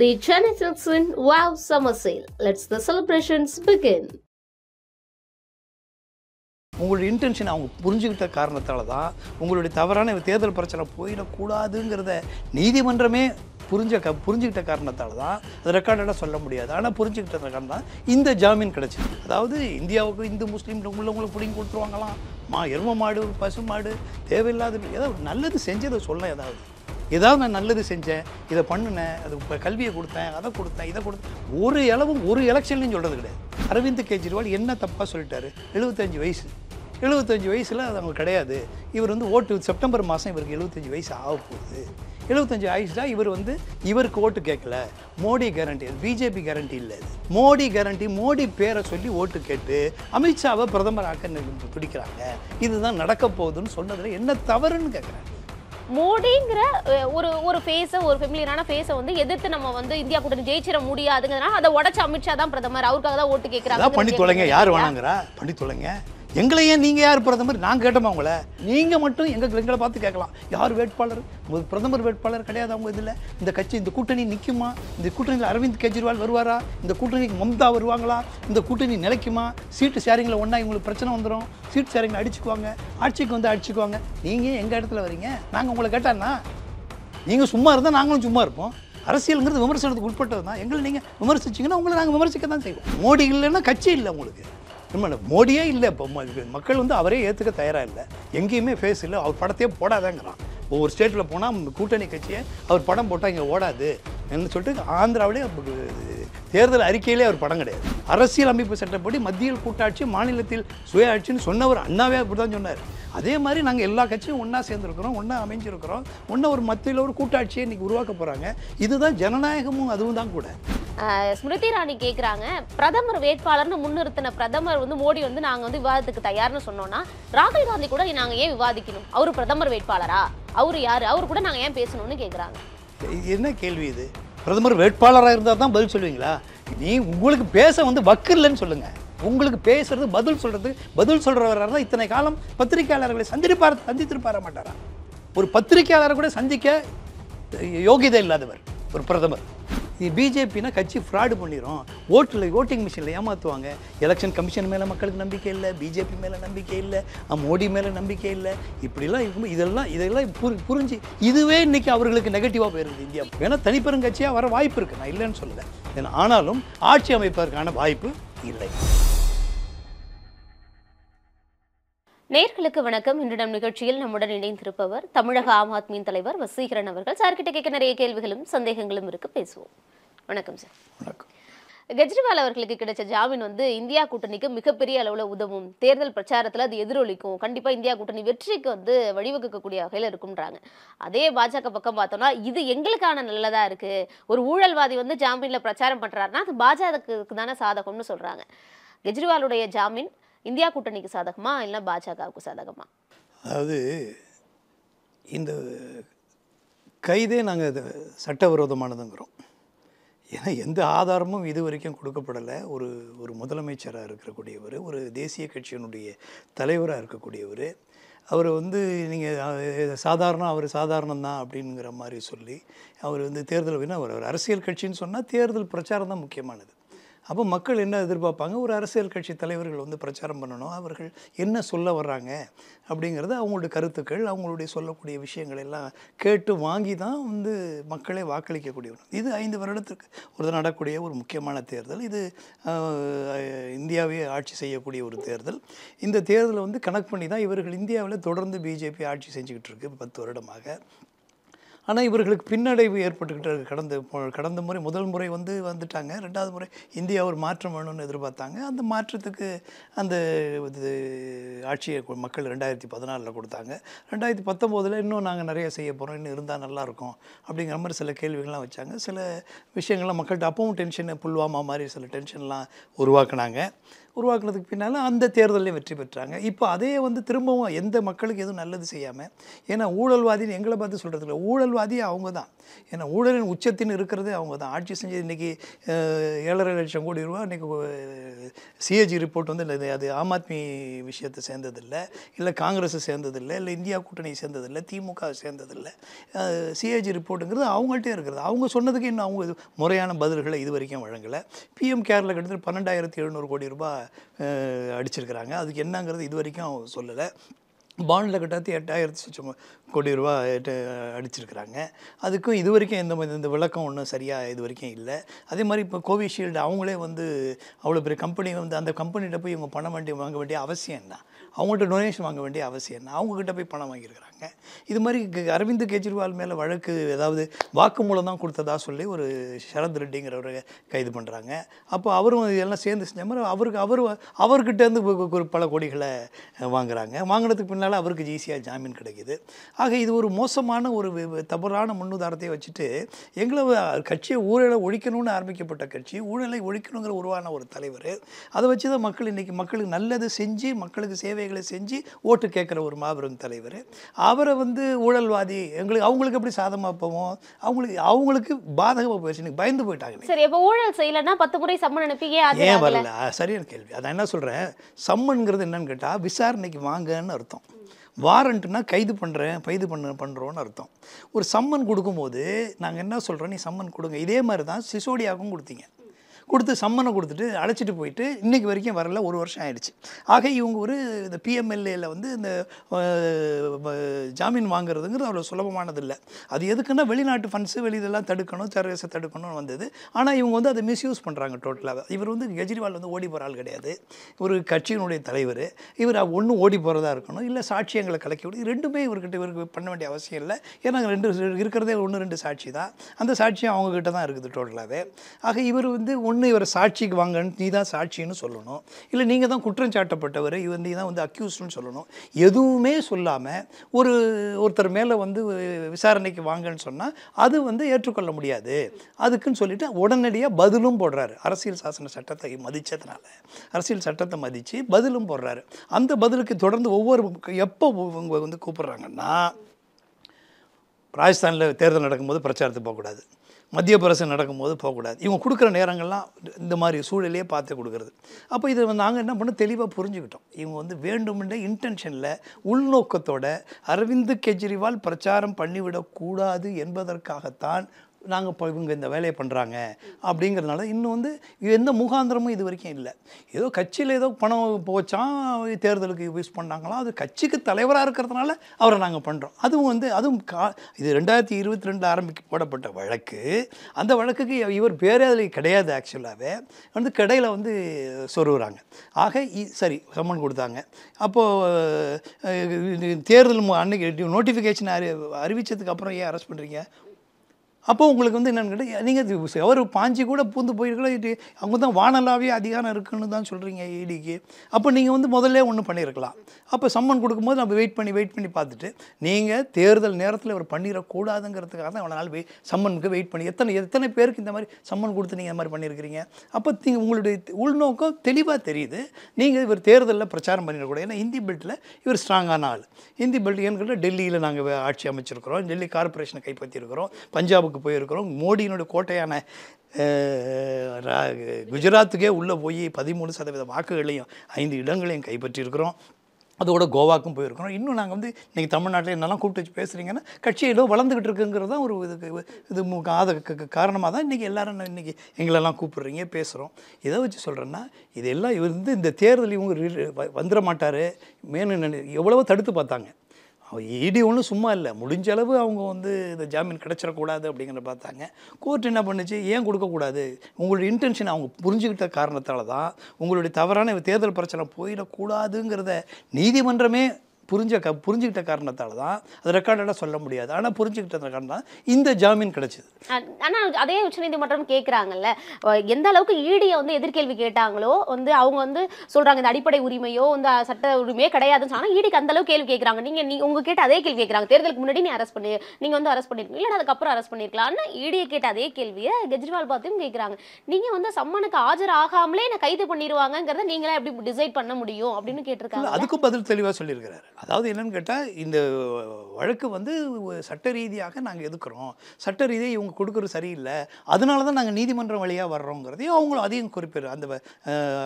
The Chennai Silk win Wow Summer Sale. Let's the celebrations begin. உங்களுடைய intention அவங்க புரிஞ்சுக்கிட்ட காரணத்தால் தான் உங்களுடைய தவறான தேர்தல் பிரச்சனை போயிடக்கூடாதுங்கிறத நீதிமன்றமே புரிஞ்ச க புரிஞ்சுக்கிட்ட காரணத்தால் தான் அது ரெக்கார்டடாக சொல்ல முடியாது ஆனால் புரிஞ்சுக்கிட்ட காரணம் தான் இந்த ஜாமீன் கிடச்சிது அதாவது இந்தியாவுக்கு இந்து முஸ்லீம் உள்ளவங்களை பிடிங்கி கொடுத்துருவாங்களாம் மா எரும மாடு பசு மாடு தேவையில்லாத ஏதாவது நல்லது செஞ்சதை சொல்ல ஏதாவது ஏதாவது நான் நல்லது செஞ்சேன் இதை பண்ணினேன் அது இப்போ கல்வியை கொடுத்தேன் அதை கொடுத்தேன் இதை கொடுத்தேன் ஒரு அளவும் ஒரு எலெக்ஷன்லையும் சொல்கிறது கிடையாது அரவிந்த் கெஜ்ரிவால் என்ன தப்பாக சொல்லிட்டாரு எழுபத்தஞ்சு வயசு எழுபத்தஞ்சு வயசில் அது அவங்களுக்கு கிடையாது இவர் வந்து ஓட்டு செப்டம்பர் மாதம் இவருக்கு எழுபத்தஞ்சு வயசு ஆக போகுது எழுபத்தஞ்சு ஆயிடுச்சுனா இவர் வந்து இவருக்கு ஓட்டு கேட்கல மோடி கேரண்டி அது பிஜேபி கேரண்டி இல்லை அது மோடி கேரண்டி மோடி பேரை சொல்லி ஓட்டு கேட்டு அமித்ஷாவை பிரதமர் ஆக்க பிடிக்கிறாங்க இதுதான் நடக்க போகுதுன்னு சொன்னதில் என்ன தவறுன்னு கேட்குறாங்க மோடிங்கிற ஒரு ஒரு ஃபேஸை ஒரு ஃபெமிலியரான ஃபேஸை வந்து எதிர்த்து நம்ம வந்து இந்தியா கூட்டணி ஜெயிச்சிட முடியாதுங்கிறதுனால அதை உடச்சு அமித்ஷா தான் பிரதமர் அவருக்காக தான் ஓட்டு கேட்குறாங்க பண்ணி தொலைங்க யார் வேணாங்கிறா பண்ணி தொலைங்க எங்களை ஏன் நீங்கள் யார் பிரதமர் நான் கேட்டோமா உங்களை நீங்கள் மட்டும் எங்கள் எங்களை பார்த்து கேட்கலாம் யார் வேட்பாளர் பிரதமர் வேட்பாளர் கிடையாது அவங்க இதில் இந்த கட்சி இந்த கூட்டணி நிற்குமா இந்த கூட்டணியில் அரவிந்த் கெஜ்ரிவால் வருவாரா இந்த கூட்டணிக்கு மம்தா வருவாங்களா இந்த கூட்டணி நிலைக்குமா சீட்டு ஷேரிங்கில் ஒன்றா இவங்களுக்கு பிரச்சனை வந்துடும் சீட் ஷேரிங்கில் அடிச்சுக்குவாங்க ஆட்சிக்கு வந்து அடிச்சுக்குவாங்க நீங்கள் எங்கள் இடத்துல வரீங்க நாங்கள் உங்களை கேட்டான்னா நீங்கள் சும்மா இருந்தால் நாங்களும் சும்மா இருப்போம் அரசியலுங்கிறது விமர்சனத்துக்கு உட்பட்டது தான் எங்களை நீங்கள் விமர்சிச்சிங்கன்னா உங்களை நாங்கள் விமர்சிக்க தான் செய்வோம் மோடி இல்லைன்னா கட்சி இல்லை உங்களுக்கு நம்ம மோடியே இல்லை இப்போ மக்கள் வந்து அவரே ஏற்றுக்க தயாராக இல்லை எங்கேயுமே ஃபேஸ் இல்லை அவர் படத்தையே போடாதேங்கிறான் ஒவ்வொரு ஸ்டேட்டில் போனால் கூட்டணி கட்சியை அவர் படம் போட்டால் இங்கே ஓடாது என்ன சொல்லிட்டு ஆந்திராவிலே தேர்தல் அறிக்கையிலே அவர் படம் கிடையாது அரசியல் அமைப்பு சட்டப்படி மத்தியில் கூட்டாட்சி மாநிலத்தில் சுயாட்சின்னு சொன்னவர் அண்ணாவே அப்படி தான் சொன்னார் அதே மாதிரி நாங்கள் எல்லா கட்சியும் ஒன்றா சேர்ந்துருக்கிறோம் ஒன்றா அமைஞ்சிருக்கிறோம் ஒன்றா ஒரு மத்தியில் ஒரு கூட்டாட்சியை இன்றைக்கி உருவாக்க போகிறாங்க இதுதான் ஜனநாயகமும் அதுவும் தான் கூட ஸ்மிருதி ராணி கேட்குறாங்க பிரதமர் வேட்பாளர்னு முன்னிறுத்தின பிரதமர் வந்து மோடி வந்து நாங்கள் வந்து விவாதத்துக்கு தயார்னு சொன்னோம்னா ராகுல் காந்தி கூட நாங்கள் ஏன் விவாதிக்கணும் அவர் பிரதமர் வேட்பாளரா அவர் யார் அவர் கூட நாங்கள் ஏன் பேசணும்னு கேட்குறாங்க என்ன கேள்வி இது பிரதமர் வேட்பாளராக இருந்தால் தான் பதில் சொல்லுவீங்களா நீ உங்களுக்கு பேச வந்து இல்லைன்னு சொல்லுங்க உங்களுக்கு பேசுறது பதில் சொல்றது பதில் சொல்றவராக தான் இத்தனை காலம் பத்திரிகையாளர்களை சந்திப்பார சந்தித்திருப்பார மாட்டாரா ஒரு பத்திரிகையாளரை கூட சந்திக்க யோகிதை இல்லாதவர் ஒரு பிரதமர் இது பிஜேபினா கட்சி ஃப்ராடு பண்ணிடும் ஓட்டில் ஓட்டிங் மிஷினில் ஏமாற்றுவாங்க எலெக்ஷன் கமிஷன் மேலே மக்களுக்கு நம்பிக்கை இல்லை பிஜேபி மேலே நம்பிக்கை இல்லை மோடி மேலே நம்பிக்கை இல்லை இப்படிலாம் இருக்கும்போது இதெல்லாம் இதெல்லாம் புரி புரிஞ்சு இதுவே இன்றைக்கி அவர்களுக்கு நெகட்டிவாக போயிருது இந்தியா வேணால் தனிப்பெரும் கட்சியாக வர வாய்ப்பு இருக்குது நான் இல்லைன்னு சொல்லலை ஆனாலும் ஆட்சி அமைப்பதற்கான வாய்ப்பு இல்லை நேர்களுக்கு வணக்கம் இன்று நம் நிகழ்ச்சியில் நம்முடன் இணைந்திருப்பவர் தமிழக ஆம் ஆத்மியின் தலைவர் வசீகரன் அவர்கள் சார்கிட்ட கேட்க நிறைய கேள்விகளும் சந்தேகங்களும் இருக்கு பேசுவோம் வணக்கம் சார் வணக்கம் கெஜ்ரிவால் அவர்களுக்கு கிடைச்ச ஜாமீன் வந்து இந்தியா கூட்டணிக்கு மிகப்பெரிய அளவில் உதவும் தேர்தல் பிரச்சாரத்தில் அது எதிரொலிக்கும் கண்டிப்பாக இந்தியா கூட்டணி வெற்றிக்கு வந்து வழிவகுக்கக்கூடிய வகையில் இருக்குன்றாங்க அதே பாஜக பக்கம் பார்த்தோம்னா இது எங்களுக்கான நல்லதாக இருக்குது ஒரு ஊழல்வாதி வந்து ஜாமீனில் பிரச்சாரம் பண்ணுறாருன்னா அது பாஜகவுக்கு தானே சாதகம்னு சொல்கிறாங்க கெஜ்ரிவாலுடைய ஜாமீன் இந்தியா கூட்டணிக்கு சாதகமா இல்லைன்னா பாஜகவுக்கு சாதகமா அதாவது இந்த கைதே நாங்கள் இது சட்டவிரோதமானதுங்கிறோம் ஏன்னா எந்த ஆதாரமும் இது வரைக்கும் கொடுக்கப்படலை ஒரு ஒரு முதலமைச்சராக இருக்கக்கூடியவர் ஒரு தேசிய கட்சியினுடைய தலைவராக இருக்கக்கூடியவர் அவர் வந்து நீங்கள் சாதாரண அவர் சாதாரணந்தான் அப்படிங்கிற மாதிரி சொல்லி அவர் வந்து தேர்தல் அவர் அரசியல் கட்சின்னு சொன்னால் தேர்தல் பிரச்சாரம் தான் முக்கியமானது அப்போ மக்கள் என்ன எதிர்பார்ப்பாங்க ஒரு அரசியல் கட்சி தலைவர்கள் வந்து பிரச்சாரம் பண்ணணும் அவர்கள் என்ன சொல்ல வர்றாங்க அப்படிங்கிறது அவங்களுடைய கருத்துக்கள் அவங்களுடைய சொல்லக்கூடிய விஷயங்கள் எல்லாம் கேட்டு வாங்கி தான் வந்து மக்களை வாக்களிக்கக்கூடிய இது ஐந்து வருடத்திற்கு ஒரு நடக்கக்கூடிய ஒரு முக்கியமான தேர்தல் இது இந்தியாவே ஆட்சி செய்யக்கூடிய ஒரு தேர்தல் இந்த தேர்தலை வந்து கணக்கு பண்ணி தான் இவர்கள் இந்தியாவில் தொடர்ந்து பிஜேபி ஆட்சி செஞ்சுக்கிட்டு இருக்கு பத்து வருடமாக ஆனால் இவர்களுக்கு பின்னடைவு ஏற்பட்டுக்கிட்டு கடந்த கடந்த முறை முதல் முறை வந்து வந்துட்டாங்க ரெண்டாவது முறை இந்தியா ஒரு மாற்றம் வேணும்னு எதிர்பார்த்தாங்க அந்த மாற்றத்துக்கு அந்த இது ஆட்சியை மக்கள் ரெண்டாயிரத்தி பதினாலில் கொடுத்தாங்க ரெண்டாயிரத்தி பத்தொம்போதில் இன்னும் நாங்கள் நிறைய செய்ய போகிறோம் இன்னும் இருந்தால் நல்லாயிருக்கும் அப்படிங்கிற மாதிரி சில கேள்விகள்லாம் வச்சாங்க சில விஷயங்கள்லாம் மக்கள்கிட்ட அப்பவும் டென்ஷன் புல்வாமா மாதிரி சில டென்ஷன்லாம் உருவாக்குனாங்க உருவாக்குனதுக்கு பின்னால் அந்த தேர்தலையும் வெற்றி பெற்றாங்க இப்போ அதே வந்து திரும்பவும் எந்த மக்களுக்கு எதுவும் நல்லது செய்யாமல் ஏன்னா ஊழல்வாதின்னு எங்களை பார்த்து சொல்கிறது இல்லை ஊழல்வாதி அவங்க தான் ஏன்னா ஊழலின் உச்சத்தின் இருக்கிறதே அவங்க தான் ஆட்சி செஞ்சது இன்றைக்கி ஏழரை லட்சம் கோடி ரூபா இன்றைக்கி சிஏஜி ரிப்போர்ட் வந்து இல்லை அது ஆம் ஆத்மி விஷயத்தை சேர்ந்ததில்லை இல்லை காங்கிரஸை சேர்ந்ததில்லை இல்லை இந்தியா கூட்டணியை சேர்ந்ததில்லை திமுக சேர்ந்ததில்லை சிஏஜி ரிப்போர்ட்டுங்கிறது அவங்கள்ட்டே இருக்கிறது அவங்க சொன்னதுக்கு இன்னும் அவங்க முறையான பதில்களை இது வரைக்கும் வழங்கலை பிஎம் கேரில் கிட்டத்தட்ட பன்னெண்டாயிரத்தி எழுநூறு கோடி ரூபாய் அடிச்சிருக்கிறாங்க அதுக்கு என்னங்கிறது இது வரைக்கும் சொல்லலை பாண்டில் கிட்டாத்தி எட்டாயிரத்து சொச்சம் கோடி ரூபா அடிச்சிருக்கிறாங்க அதுக்கும் இது வரைக்கும் எந்த இந்த விளக்கம் ஒன்றும் சரியாக இது வரைக்கும் இல்லை அதே மாதிரி இப்போ கோவிஷீல்டு அவங்களே வந்து அவ்வளோ பெரிய கம்பெனி வந்து அந்த கம்பெனிகிட்ட போய் இவங்க பணம் வேண்டிய வாங்க வேண்டிய அவசியம் என்ன அவங்கள்ட்ட டொனேஷன் வாங்க வேண்டிய அவசியம் என்ன அவங்கக்கிட்ட போய் பணம் வாங்கியிருக்கிறாங்க சொல்கிறாங்க இது மாதிரி அரவிந்த் கெஜ்ரிவால் மேலே வழக்கு ஏதாவது வாக்குமூலம் தான் கொடுத்ததா சொல்லி ஒரு சரத் ரெட்டிங்கிறவரை கைது பண்ணுறாங்க அப்போ அவரும் இதெல்லாம் சேர்ந்து செஞ்ச மாதிரி அவருக்கு அவர் அவர்கிட்டேருந்து பல கோடிகளை வாங்குறாங்க வாங்கினதுக்கு பின்னால் அவருக்கு ஈஸியாக ஜாமீன் கிடைக்கிது ஆக இது ஒரு மோசமான ஒரு தவறான முன்னுதாரத்தை வச்சுட்டு எங்களை கட்சியை ஊழலை ஒழிக்கணும்னு ஆரம்பிக்கப்பட்ட கட்சி ஊழலை ஒழிக்கணுங்கிற உருவான ஒரு தலைவர் அதை வச்சு தான் மக்கள் இன்றைக்கி மக்களுக்கு நல்லது செஞ்சு மக்களுக்கு சேவைகளை செஞ்சு ஓட்டு கேட்குற ஒரு மாபெரும் தலைவர் அவரை வந்து ஊழல்வாதி எங்களுக்கு அவங்களுக்கு எப்படி சாதமாக போவோம் அவங்களுக்கு அவங்களுக்கு பாதகமாக போயிடுச்சு எனக்கு பயந்து போயிட்டாங்க சரி இப்போ ஊழல் செய்யலைன்னா பத்து முறை சம்மன் அனுப்பி ஏன் வரல சரியான கேள்வி அதான் என்ன சொல்கிறேன் சம்மன்ங்கிறது என்னன்னு கேட்டால் விசாரணைக்கு வாங்கன்னு அர்த்தம் வாரண்ட்னா கைது பண்ணுறேன் கைது பண்ண பண்ணுறோன்னு அர்த்தம் ஒரு சம்மன் கொடுக்கும்போது நாங்கள் என்ன சொல்கிறோம் நீ சம்மன் கொடுங்க இதே மாதிரி தான் சிசோடியாவுக்கும் கொடுத்தீங்க கொடுத்து சம்மனை கொடுத்துட்டு அழைச்சிட்டு போயிட்டு இன்றைக்கு வரைக்கும் வரல ஒரு வருஷம் ஆயிடுச்சு ஆக இவங்க ஒரு இந்த பிஎம்எல்ஏல வந்து இந்த ஜாமீன் வாங்குறதுங்கிறது அவ்வளோ சுலபமானது இல்லை அது எதுக்குன்னா வெளிநாட்டு ஃபண்ட்ஸு வெளியிலலாம் தடுக்கணும் டெரரிசத்தை தடுக்கணும்னு வந்தது ஆனால் இவங்க வந்து அதை மிஸ்யூஸ் பண்ணுறாங்க டோட்டலாக இவர் வந்து கெஜ்ரிவால் வந்து ஓடி போகிற ஆள் கிடையாது ஒரு கட்சியினுடைய தலைவர் இவர் ஒன்று ஓடி போகிறதா இருக்கணும் இல்லை சாட்சியங்களை கலக்கி விடு ரெண்டுமே இவர்கிட்ட இவருக்கு பண்ண வேண்டிய அவசியம் இல்லை ஏன்னா ரெண்டு இருக்கிறதே ஒன்று ரெண்டு சாட்சி தான் அந்த சாட்சியம் அவங்கக்கிட்ட தான் இருக்குது டோட்டலாகவே ஆக இவர் வந்து ஒன்று ஒன்று இவர் சாட்சிக்கு வாங்கன்னு நீ தான் சாட்சின்னு சொல்லணும் இல்லை நீங்கள் தான் குற்றம் சாட்டப்பட்டவர் இவர் நீ தான் வந்து அக்யூஸ்டுன்னு சொல்லணும் எதுவுமே சொல்லாமல் ஒரு ஒருத்தர் மேலே வந்து விசாரணைக்கு வாங்கன்னு சொன்னால் அது வந்து ஏற்றுக்கொள்ள முடியாது அதுக்குன்னு சொல்லிவிட்டு உடனடியாக பதிலும் போடுறாரு அரசியல் சாசன சட்டத்தை மதித்ததுனால அரசியல் சட்டத்தை மதித்து பதிலும் போடுறாரு அந்த பதிலுக்கு தொடர்ந்து ஒவ்வொரு எப்போ இவங்க வந்து கூப்பிட்றாங்கன்னா ராஜஸ்தானில் தேர்தல் நடக்கும்போது பிரச்சாரத்துக்கு போகக்கூடாது மத்திய பிரசன் நடக்கும்போது போகக்கூடாது இவங்க கொடுக்குற நேரங்கள்லாம் இந்த மாதிரி சூழலையே பார்த்து கொடுக்குறது அப்போ இதை வந்து நாங்கள் என்ன பண்ணோம் தெளிவாக புரிஞ்சுக்கிட்டோம் இவங்க வந்து வேண்டுமென்ற இன்டென்ஷனில் உள்நோக்கத்தோட அரவிந்த் கெஜ்ரிவால் பிரச்சாரம் பண்ணிவிடக்கூடாது என்பதற்காகத்தான் நாங்கள் இப்போ இவங்க இந்த வேலையை பண்ணுறாங்க அப்படிங்கிறதுனால இன்னும் வந்து எந்த முகாந்திரமும் இது வரைக்கும் இல்லை ஏதோ கட்சியில் ஏதோ பணம் போச்சான் தேர்தலுக்கு யூஸ் பண்ணாங்களா அது கட்சிக்கு தலைவராக இருக்கிறதுனால அவரை நாங்கள் பண்ணுறோம் அதுவும் வந்து அதுவும் கா இது ரெண்டாயிரத்தி இருபத்தி ரெண்டு ஆரம்பிக்க போடப்பட்ட வழக்கு அந்த வழக்குக்கு இவர் பேரே அதில் கிடையாது ஆக்சுவலாகவே வந்து கடையில் வந்து சொருகிறாங்க ஆக சரி சம்மன் கொடுத்தாங்க அப்போது தேர்தல் அன்னைக்கு நோட்டிஃபிகேஷன் அறி அறிவித்ததுக்கு அப்புறம் ஏன் அரெஸ்ட் பண்ணுறீங்க அப்போ உங்களுக்கு வந்து என்னென்னு கேட்டால் நீங்கள் செவரு பாஞ்சி கூட பூந்து போயிருக்கலாம் இது அவங்க தான் வானலாவே அதிகாரம் இருக்குன்னு தான் சொல்கிறீங்க ஈடிக்கு அப்போ நீங்கள் வந்து முதல்ல ஒன்று பண்ணியிருக்கலாம் அப்போ சம்மன் கொடுக்கும்போது நம்ம வெயிட் பண்ணி வெயிட் பண்ணி பார்த்துட்டு நீங்கள் தேர்தல் நேரத்தில் இவர் பண்ணிடக்கூடாதுங்கிறதுக்காக தான் அவனால் நாள் வெயிட் சம்மனுக்கு வெயிட் பண்ணி எத்தனை எத்தனை பேருக்கு இந்த மாதிரி சம்மன் கொடுத்து நீங்கள் இந்த மாதிரி பண்ணியிருக்கிறீங்க அப்போ நீங்கள் உங்களுடைய உள்நோக்கம் தெளிவாக தெரியுது நீங்கள் இவர் தேர்தலில் பிரச்சாரம் பண்ணிடக்கூடாது ஏன்னா இந்தி பெல்ட்டில் இவர் ஸ்ட்ராங்கான ஆள் இந்தி பெல்ட் ஏன்னு கேட்டால் டெல்லியில் நாங்கள் ஆட்சி அமைச்சிருக்கிறோம் டெல்லி கார்பரேஷனை கைப்பற்றிருக்கிறோம் பஞ்சாபுக்கு ராஜஸ்தானுக்கு போயிருக்கிறோம் மோடியினுடைய கோட்டையான குஜராத்துக்கே உள்ளே போய் பதிமூணு சதவீத வாக்குகளையும் ஐந்து இடங்களையும் கைப்பற்றியிருக்கிறோம் அதோட கோவாக்கும் போயிருக்கிறோம் இன்னும் நாங்கள் வந்து இன்றைக்கி தமிழ்நாட்டில் என்னெல்லாம் கூப்பிட்டு வச்சு பேசுகிறீங்கன்னா கட்சியிலோ வளர்ந்துகிட்டு இருக்குங்கிறது தான் ஒரு இதுக்கு இது ஆத காரணமாக தான் இன்றைக்கி எல்லோரும் இன்றைக்கி எங்களெல்லாம் கூப்பிடுறீங்க பேசுகிறோம் எதை வச்சு சொல்கிறேன்னா இதெல்லாம் இவர் வந்து இந்த தேர்தல் இவங்க வந்துட மாட்டார் மேலும் எவ்வளவோ தடுத்து பார்த்தாங்க இடி ஒன்றும் சும்மா இல்லை முடிஞ்ச அளவு அவங்க வந்து இந்த ஜாமீன் கிடச்சிடக்கூடாது அப்படிங்கிற பார்த்தாங்க கோர்ட் என்ன பண்ணுச்சு ஏன் கொடுக்கக்கூடாது உங்களுடைய இன்டென்ஷன் அவங்க புரிஞ்சுக்கிட்ட காரணத்தால் தான் உங்களுடைய தவறான தேர்தல் பிரச்சனை போயிடக்கூடாதுங்கிறத நீதிமன்றமே புரிஞ்ச க புரிஞ்சுக்கிட்ட காரணத்தால் தான் அது ரெக்கார்டடாக சொல்ல முடியாது ஆனால் புரிஞ்சுக்கிட்ட காரணம் தான் இந்த ஜாமீன் கிடைச்சிது ஆனால் அதே உச்சநீதிமன்றம் கேட்குறாங்கல்ல எந்த அளவுக்கு ஈடியை e வந்து எதிர்கேள்வி கேட்டாங்களோ வந்து அவங்க வந்து சொல்கிறாங்க இந்த அடிப்படை உரிமையோ இந்த சட்ட உரிமையோ கிடையாதுன்னு சொன்னால் ஈடிக்கு e அந்த அளவுக்கு கேள்வி கேட்குறாங்க நீங்கள் நீ உங்கள் கேட்ட அதே கேள்வி கேட்குறாங்க தேர்தலுக்கு முன்னாடி நீ அரெஸ்ட் பண்ணி நீங்கள் வந்து அரெஸ்ட் பண்ணிருக்கீங்க இல்லை அதுக்கப்புறம் அரெஸ்ட் பண்ணிருக்கலாம்னு ஈடியை e கேட்ட அதே கேள்வியை கெஜ்ரிவால் பார்த்தும் கேட்குறாங்க நீங்கள் வந்து சம்மனுக்கு ஆஜராகாமலே என்னை கைது பண்ணிடுவாங்கிறத நீங்களே எப்படி டிசைட் பண்ண முடியும் அப்படின்னு கேட்டிருக்காங்க அதுக்கும் பதில் தெளிவாக சொல்லியிருக்கிறாரு அதாவது என்னென்னு கேட்டால் இந்த வழக்கு வந்து சட்ட ரீதியாக நாங்கள் எதுக்குறோம் சட்ட ரீதியாக இவங்க கொடுக்குறது சரியில்லை அதனால தான் நாங்கள் நீதிமன்றம் வழியாக வர்றோங்கிறதையும் அவங்களும் அதையும் குறிப்பிடுறாரு அந்த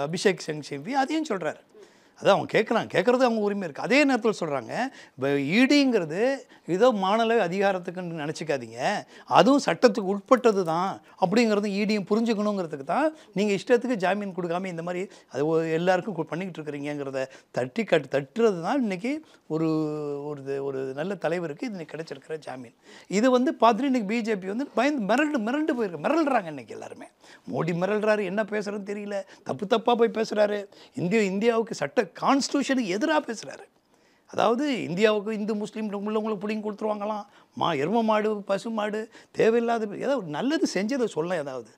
அபிஷேக் சிங் சிம்பி அதையும் சொல்கிறாரு அதை அவங்க கேட்குறாங்க கேட்குறது அவங்க உரிமை இருக்குது அதே நேரத்தில் சொல்கிறாங்க இப்போ இடிங்கிறது ஏதோ மாநில அதிகாரத்துக்குன்னு நினச்சிக்காதீங்க அதுவும் சட்டத்துக்கு உட்பட்டது தான் அப்படிங்கிறது இடியும் புரிஞ்சுக்கணுங்கிறதுக்கு தான் நீங்கள் இஷ்டத்துக்கு ஜாமீன் கொடுக்காம இந்த மாதிரி அது எல்லாருக்கும் பண்ணிக்கிட்டு இருக்கிறீங்கிறத தட்டி கட்டு தட்டுறது தான் இன்றைக்கி ஒரு ஒரு ஒரு நல்ல தலைவருக்கு இன்றைக்கி கிடச்சிருக்கிற ஜாமீன் இது வந்து பார்த்துட்டு இன்றைக்கி பிஜேபி வந்து பயந்து மிரண்டு மிரண்டு போயிருக்கு மிரள்றாங்க இன்றைக்கி எல்லாருமே மோடி மிரள்றாரு என்ன பேசுகிறதுன்னு தெரியல தப்பு தப்பாக போய் பேசுகிறாரு இந்திய இந்தியாவுக்கு சட்ட கான்ஸ்டியூஷனுக்கு எதிராக பேசுகிறாரு அதாவது இந்தியாவுக்கு இந்து முஸ்லீம் உள்ளவங்களுக்கு பிடிங்கி கொடுத்துருவாங்களாம் மா எரும மாடு பசு மாடு தேவையில்லாத ஏதாவது நல்லது செஞ்சதை சொல்ல ஏதாவது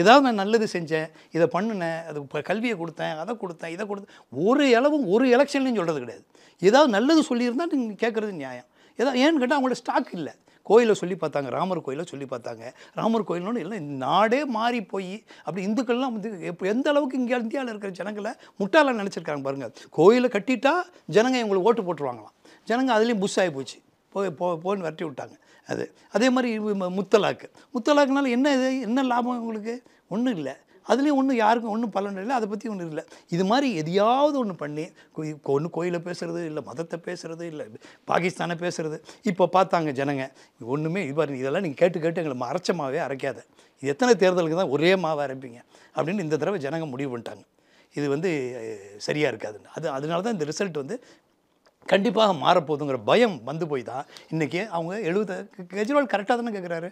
ஏதாவது நான் நல்லது செஞ்சேன் இதை பண்ணினேன் அது இப்போ கல்வியை கொடுத்தேன் அதை கொடுத்தேன் இதை கொடுத்தேன் ஒரு இளவும் ஒரு எலெக்ஷன்லையும் சொல்கிறது கிடையாது ஏதாவது நல்லது சொல்லியிருந்தால் நீங்கள் கேட்குறது நியாயம் ஏதாவது ஏன்னு கேட்டால் அவங்களோட ஸ்டாக் இல்லை கோயிலை சொல்லி பார்த்தாங்க ராமர் கோயிலை சொல்லி பார்த்தாங்க ராமர் கோயில்னு இல்லை நாடே மாறி போய் அப்படி இந்துக்கள்லாம் வந்து எப்போ எந்த அளவுக்கு இங்கே இந்தியாவில் இருக்கிற ஜனங்களை முட்டாளாக நினச்சிருக்காங்க பாருங்கள் கோயிலை கட்டிட்டா ஜனங்க இவங்களுக்கு ஓட்டு போட்டுருவாங்களாம் ஜனங்க அதுலேயும் புஷ் ஆகி போச்சு போய் போ போன்னு வரட்டி விட்டாங்க அது அதே மாதிரி முத்தலாக்கு முத்தலாக்குனால என்ன இது என்ன லாபம் உங்களுக்கு ஒன்றும் இல்லை அதுலேயும் ஒன்றும் யாருக்கும் ஒன்றும் பலன் இல்லை அதை பற்றி ஒன்றும் இல்லை இது மாதிரி எதையாவது ஒன்று பண்ணி ஒன்று கோயிலை பேசுகிறது இல்லை மதத்தை பேசுகிறது இல்லை பாகிஸ்தானை பேசுகிறது இப்போ பார்த்தாங்க ஜனங்க ஒன்றுமே இது பாருங்க இதெல்லாம் நீங்கள் கேட்டு கேட்டு எங்களை மறைச்ச மாவே அரைக்காத இது எத்தனை தேர்தலுக்கு தான் ஒரே மாவை அரைப்பீங்க அப்படின்னு இந்த தடவை ஜனங்க முடிவு பண்ணிட்டாங்க இது வந்து சரியாக இருக்காதுன்னு அது அதனால தான் இந்த ரிசல்ட் வந்து கண்டிப்பாக மாறப்போகுதுங்கிற பயம் வந்து போய் தான் இன்றைக்கி அவங்க எழுபத்த கெஜ்ரிவால் கரெக்டாக தானே கேட்குறாரு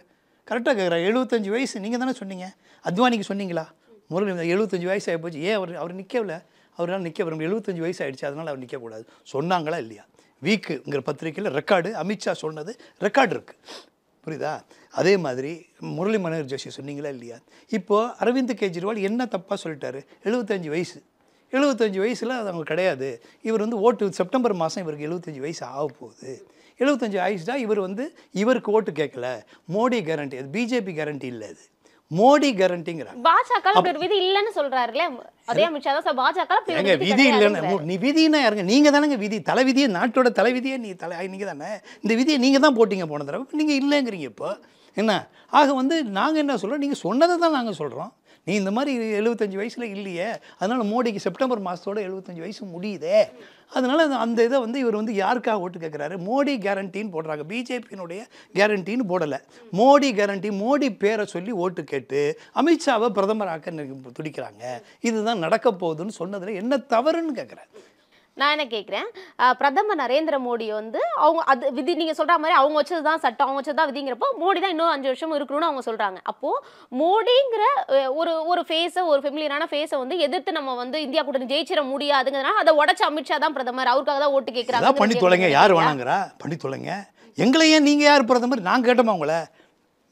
கரெக்டாக கேட்குறாரு எழுபத்தஞ்சு வயசு நீங்கள் தானே சொன்னீங்க அத்வானிக்கு சொன்னீங்களா முரளி எழுபத்தஞ்சு வயசு போச்சு ஏன் அவர் அவர் நிற்கவில்லை அவரால் நிற்க வரும் எழுபத்தஞ்சு வயசு ஆகிடுச்சு அதனால் அவர் நிற்கக்கூடாது சொன்னாங்களா இல்லையா வீக்குங்கிற பத்திரிக்கையில் ரெக்கார்டு அமித்ஷா சொன்னது ரெக்கார்டு இருக்குது புரியுதா அதே மாதிரி முரளி மனோகர் ஜோஷி சொன்னீங்களா இல்லையா இப்போது அரவிந்த் கெஜ்ரிவால் என்ன தப்பாக சொல்லிட்டாரு எழுபத்தஞ்சு வயசு எழுபத்தஞ்சு வயசில் அது அவங்க கிடையாது இவர் வந்து ஓட்டு செப்டம்பர் மாதம் இவருக்கு எழுபத்தஞ்சு வயசு ஆக போகுது எழுபத்தஞ்சு ஆயிடுச்சுட்டா இவர் வந்து இவருக்கு ஓட்டு கேட்கல மோடி கேரண்டி அது பிஜேபி கேரண்டி இல்லை அது மோடி கேரண்டிங்கிறாங்க பாஜக அப்படி விதி இல்லைன்னு சொல்றாருல்ல அதே அமித்ஷா தான் பாஜக ஏங்க விதி இல்லைன்னு நீ விதினா யாருங்க நீங்க தானேங்க விதி தலை தலைவிதியே நாட்டோட தலை விதியே நீ தலை நீங்க தானே இந்த விதியை நீங்க தான் போட்டீங்க போன தடவை நீங்க இல்லைங்கிறீங்க இப்போ என்ன ஆக வந்து நாங்கள் என்ன சொல்கிறோம் நீங்கள் சொன்னதை தான் நாங்கள் சொல்கிறோம் நீ இந்த மாதிரி எழுபத்தஞ்சி வயசில் இல்லையே அதனால் மோடிக்கு செப்டம்பர் மாதத்தோட எழுபத்தஞ்சி வயசு முடியுதே அதனால் அந்த இதை வந்து இவர் வந்து யாருக்காக ஓட்டு கேட்குறாரு மோடி கேரண்டின்னு போடுறாங்க பிஜேபியினுடைய கேரண்டின்னு போடலை மோடி கேரண்டி மோடி பேரை சொல்லி ஓட்டு கேட்டு அமித்ஷாவை பிரதமராக்க துடிக்கிறாங்க இதுதான் நடக்க போகுதுன்னு சொன்னதில் என்ன தவறுன்னு கேட்குறாரு நான் என்ன கேட்குறேன் பிரதமர் நரேந்திர மோடி வந்து அவங்க அது விதி நீங்கள் சொல்கிற மாதிரி அவங்க வச்சது தான் சட்டம் அவங்க வச்சது தான் விதிங்கிறப்போ மோடி தான் இன்னும் அஞ்சு வருஷம் இருக்கணும்னு அவங்க சொல்கிறாங்க அப்போது மோடிங்கிற ஒரு ஒரு ஃபேஸை ஒரு ஃபெமிலியரான ஃபேஸை வந்து எதிர்த்து நம்ம வந்து இந்தியா கூட ஜெயிச்சிட முடியாதுங்கிறதுனால அதை உடச்சு அமித்ஷா தான் பிரதமர் அவருக்காக தான் ஓட்டு கேட்குறாங்க பண்ணி தொலைங்க யார் வேணாங்கிறா பண்ணி தொலைங்க எங்களை நீங்கள் யார் பிரதமர் நான் கேட்டோமா உங்களை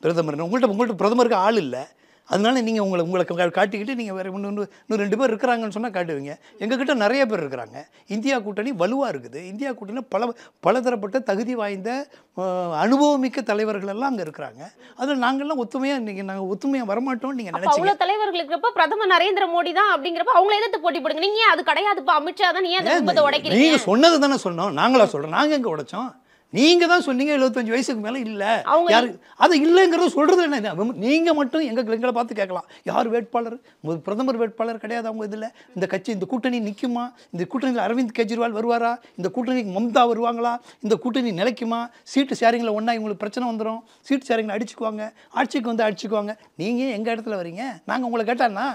பிரதமர் உங்கள்கிட்ட உங்கள்கிட்ட பிரதமருக்கு ஆள் இல்லை அதனால நீங்கள் உங்களை உங்களை காட்டிக்கிட்டு நீங்கள் வேறு இன்னொன்று இன்னும் ரெண்டு பேர் இருக்கிறாங்கன்னு சொன்னால் காட்டுவீங்க எங்ககிட்ட நிறைய பேர் இருக்கிறாங்க இந்தியா கூட்டணி வலுவாக இருக்குது இந்தியா கூட்டணி பல பலதரப்பட்ட தகுதி வாய்ந்த அனுபவமிக்க தலைவர்கள் எல்லாம் அங்கே இருக்கிறாங்க அதில் நாங்கள்லாம் ஒத்துமையாக நீங்கள் நாங்கள் ஒத்துமையாக வரமாட்டோம் நீங்கள் நினைச்சு அவ்வளோ தலைவர்கள் இருக்கிறப்ப பிரதமர் நரேந்திர மோடி தான் அப்படிங்கிறப்ப அவங்கள எதிர்த்து போட்டி போடுங்க நீங்கள் அது கிடையாதுப்பா அமித்ஷா தான் நீ உடைக்கிறீங்க நீங்கள் சொன்னது தானே சொன்னோம் நாங்களாக சொல்கிறோம் நாங்கள் எங்கே உடைச்சோம் நீங்கள் தான் சொன்னீங்க எழுபத்தஞ்சு வயசுக்கு மேலே இல்லை யாரு அது இல்லைங்கிறத சொல்கிறது என்ன நீங்கள் மட்டும் எங்கள் எங்களை பார்த்து கேட்கலாம் யார் வேட்பாளர் பிரதமர் வேட்பாளர் கிடையாது அவங்க இதில் இந்த கட்சி இந்த கூட்டணி நிற்குமா இந்த கூட்டணியில் அரவிந்த் கெஜ்ரிவால் வருவாரா இந்த கூட்டணிக்கு மம்தா வருவாங்களா இந்த கூட்டணி நிலைக்குமா சீட்டு சேரிங்களை ஒன்றா இவங்களுக்கு பிரச்சனை வந்துடும் சீட்டு சேரிங்களை அடிச்சுக்குவாங்க ஆட்சிக்கு வந்து அடிச்சுக்குவாங்க நீங்கள் எங்கள் இடத்துல வரீங்க நாங்கள் உங்களை கேட்டால்னா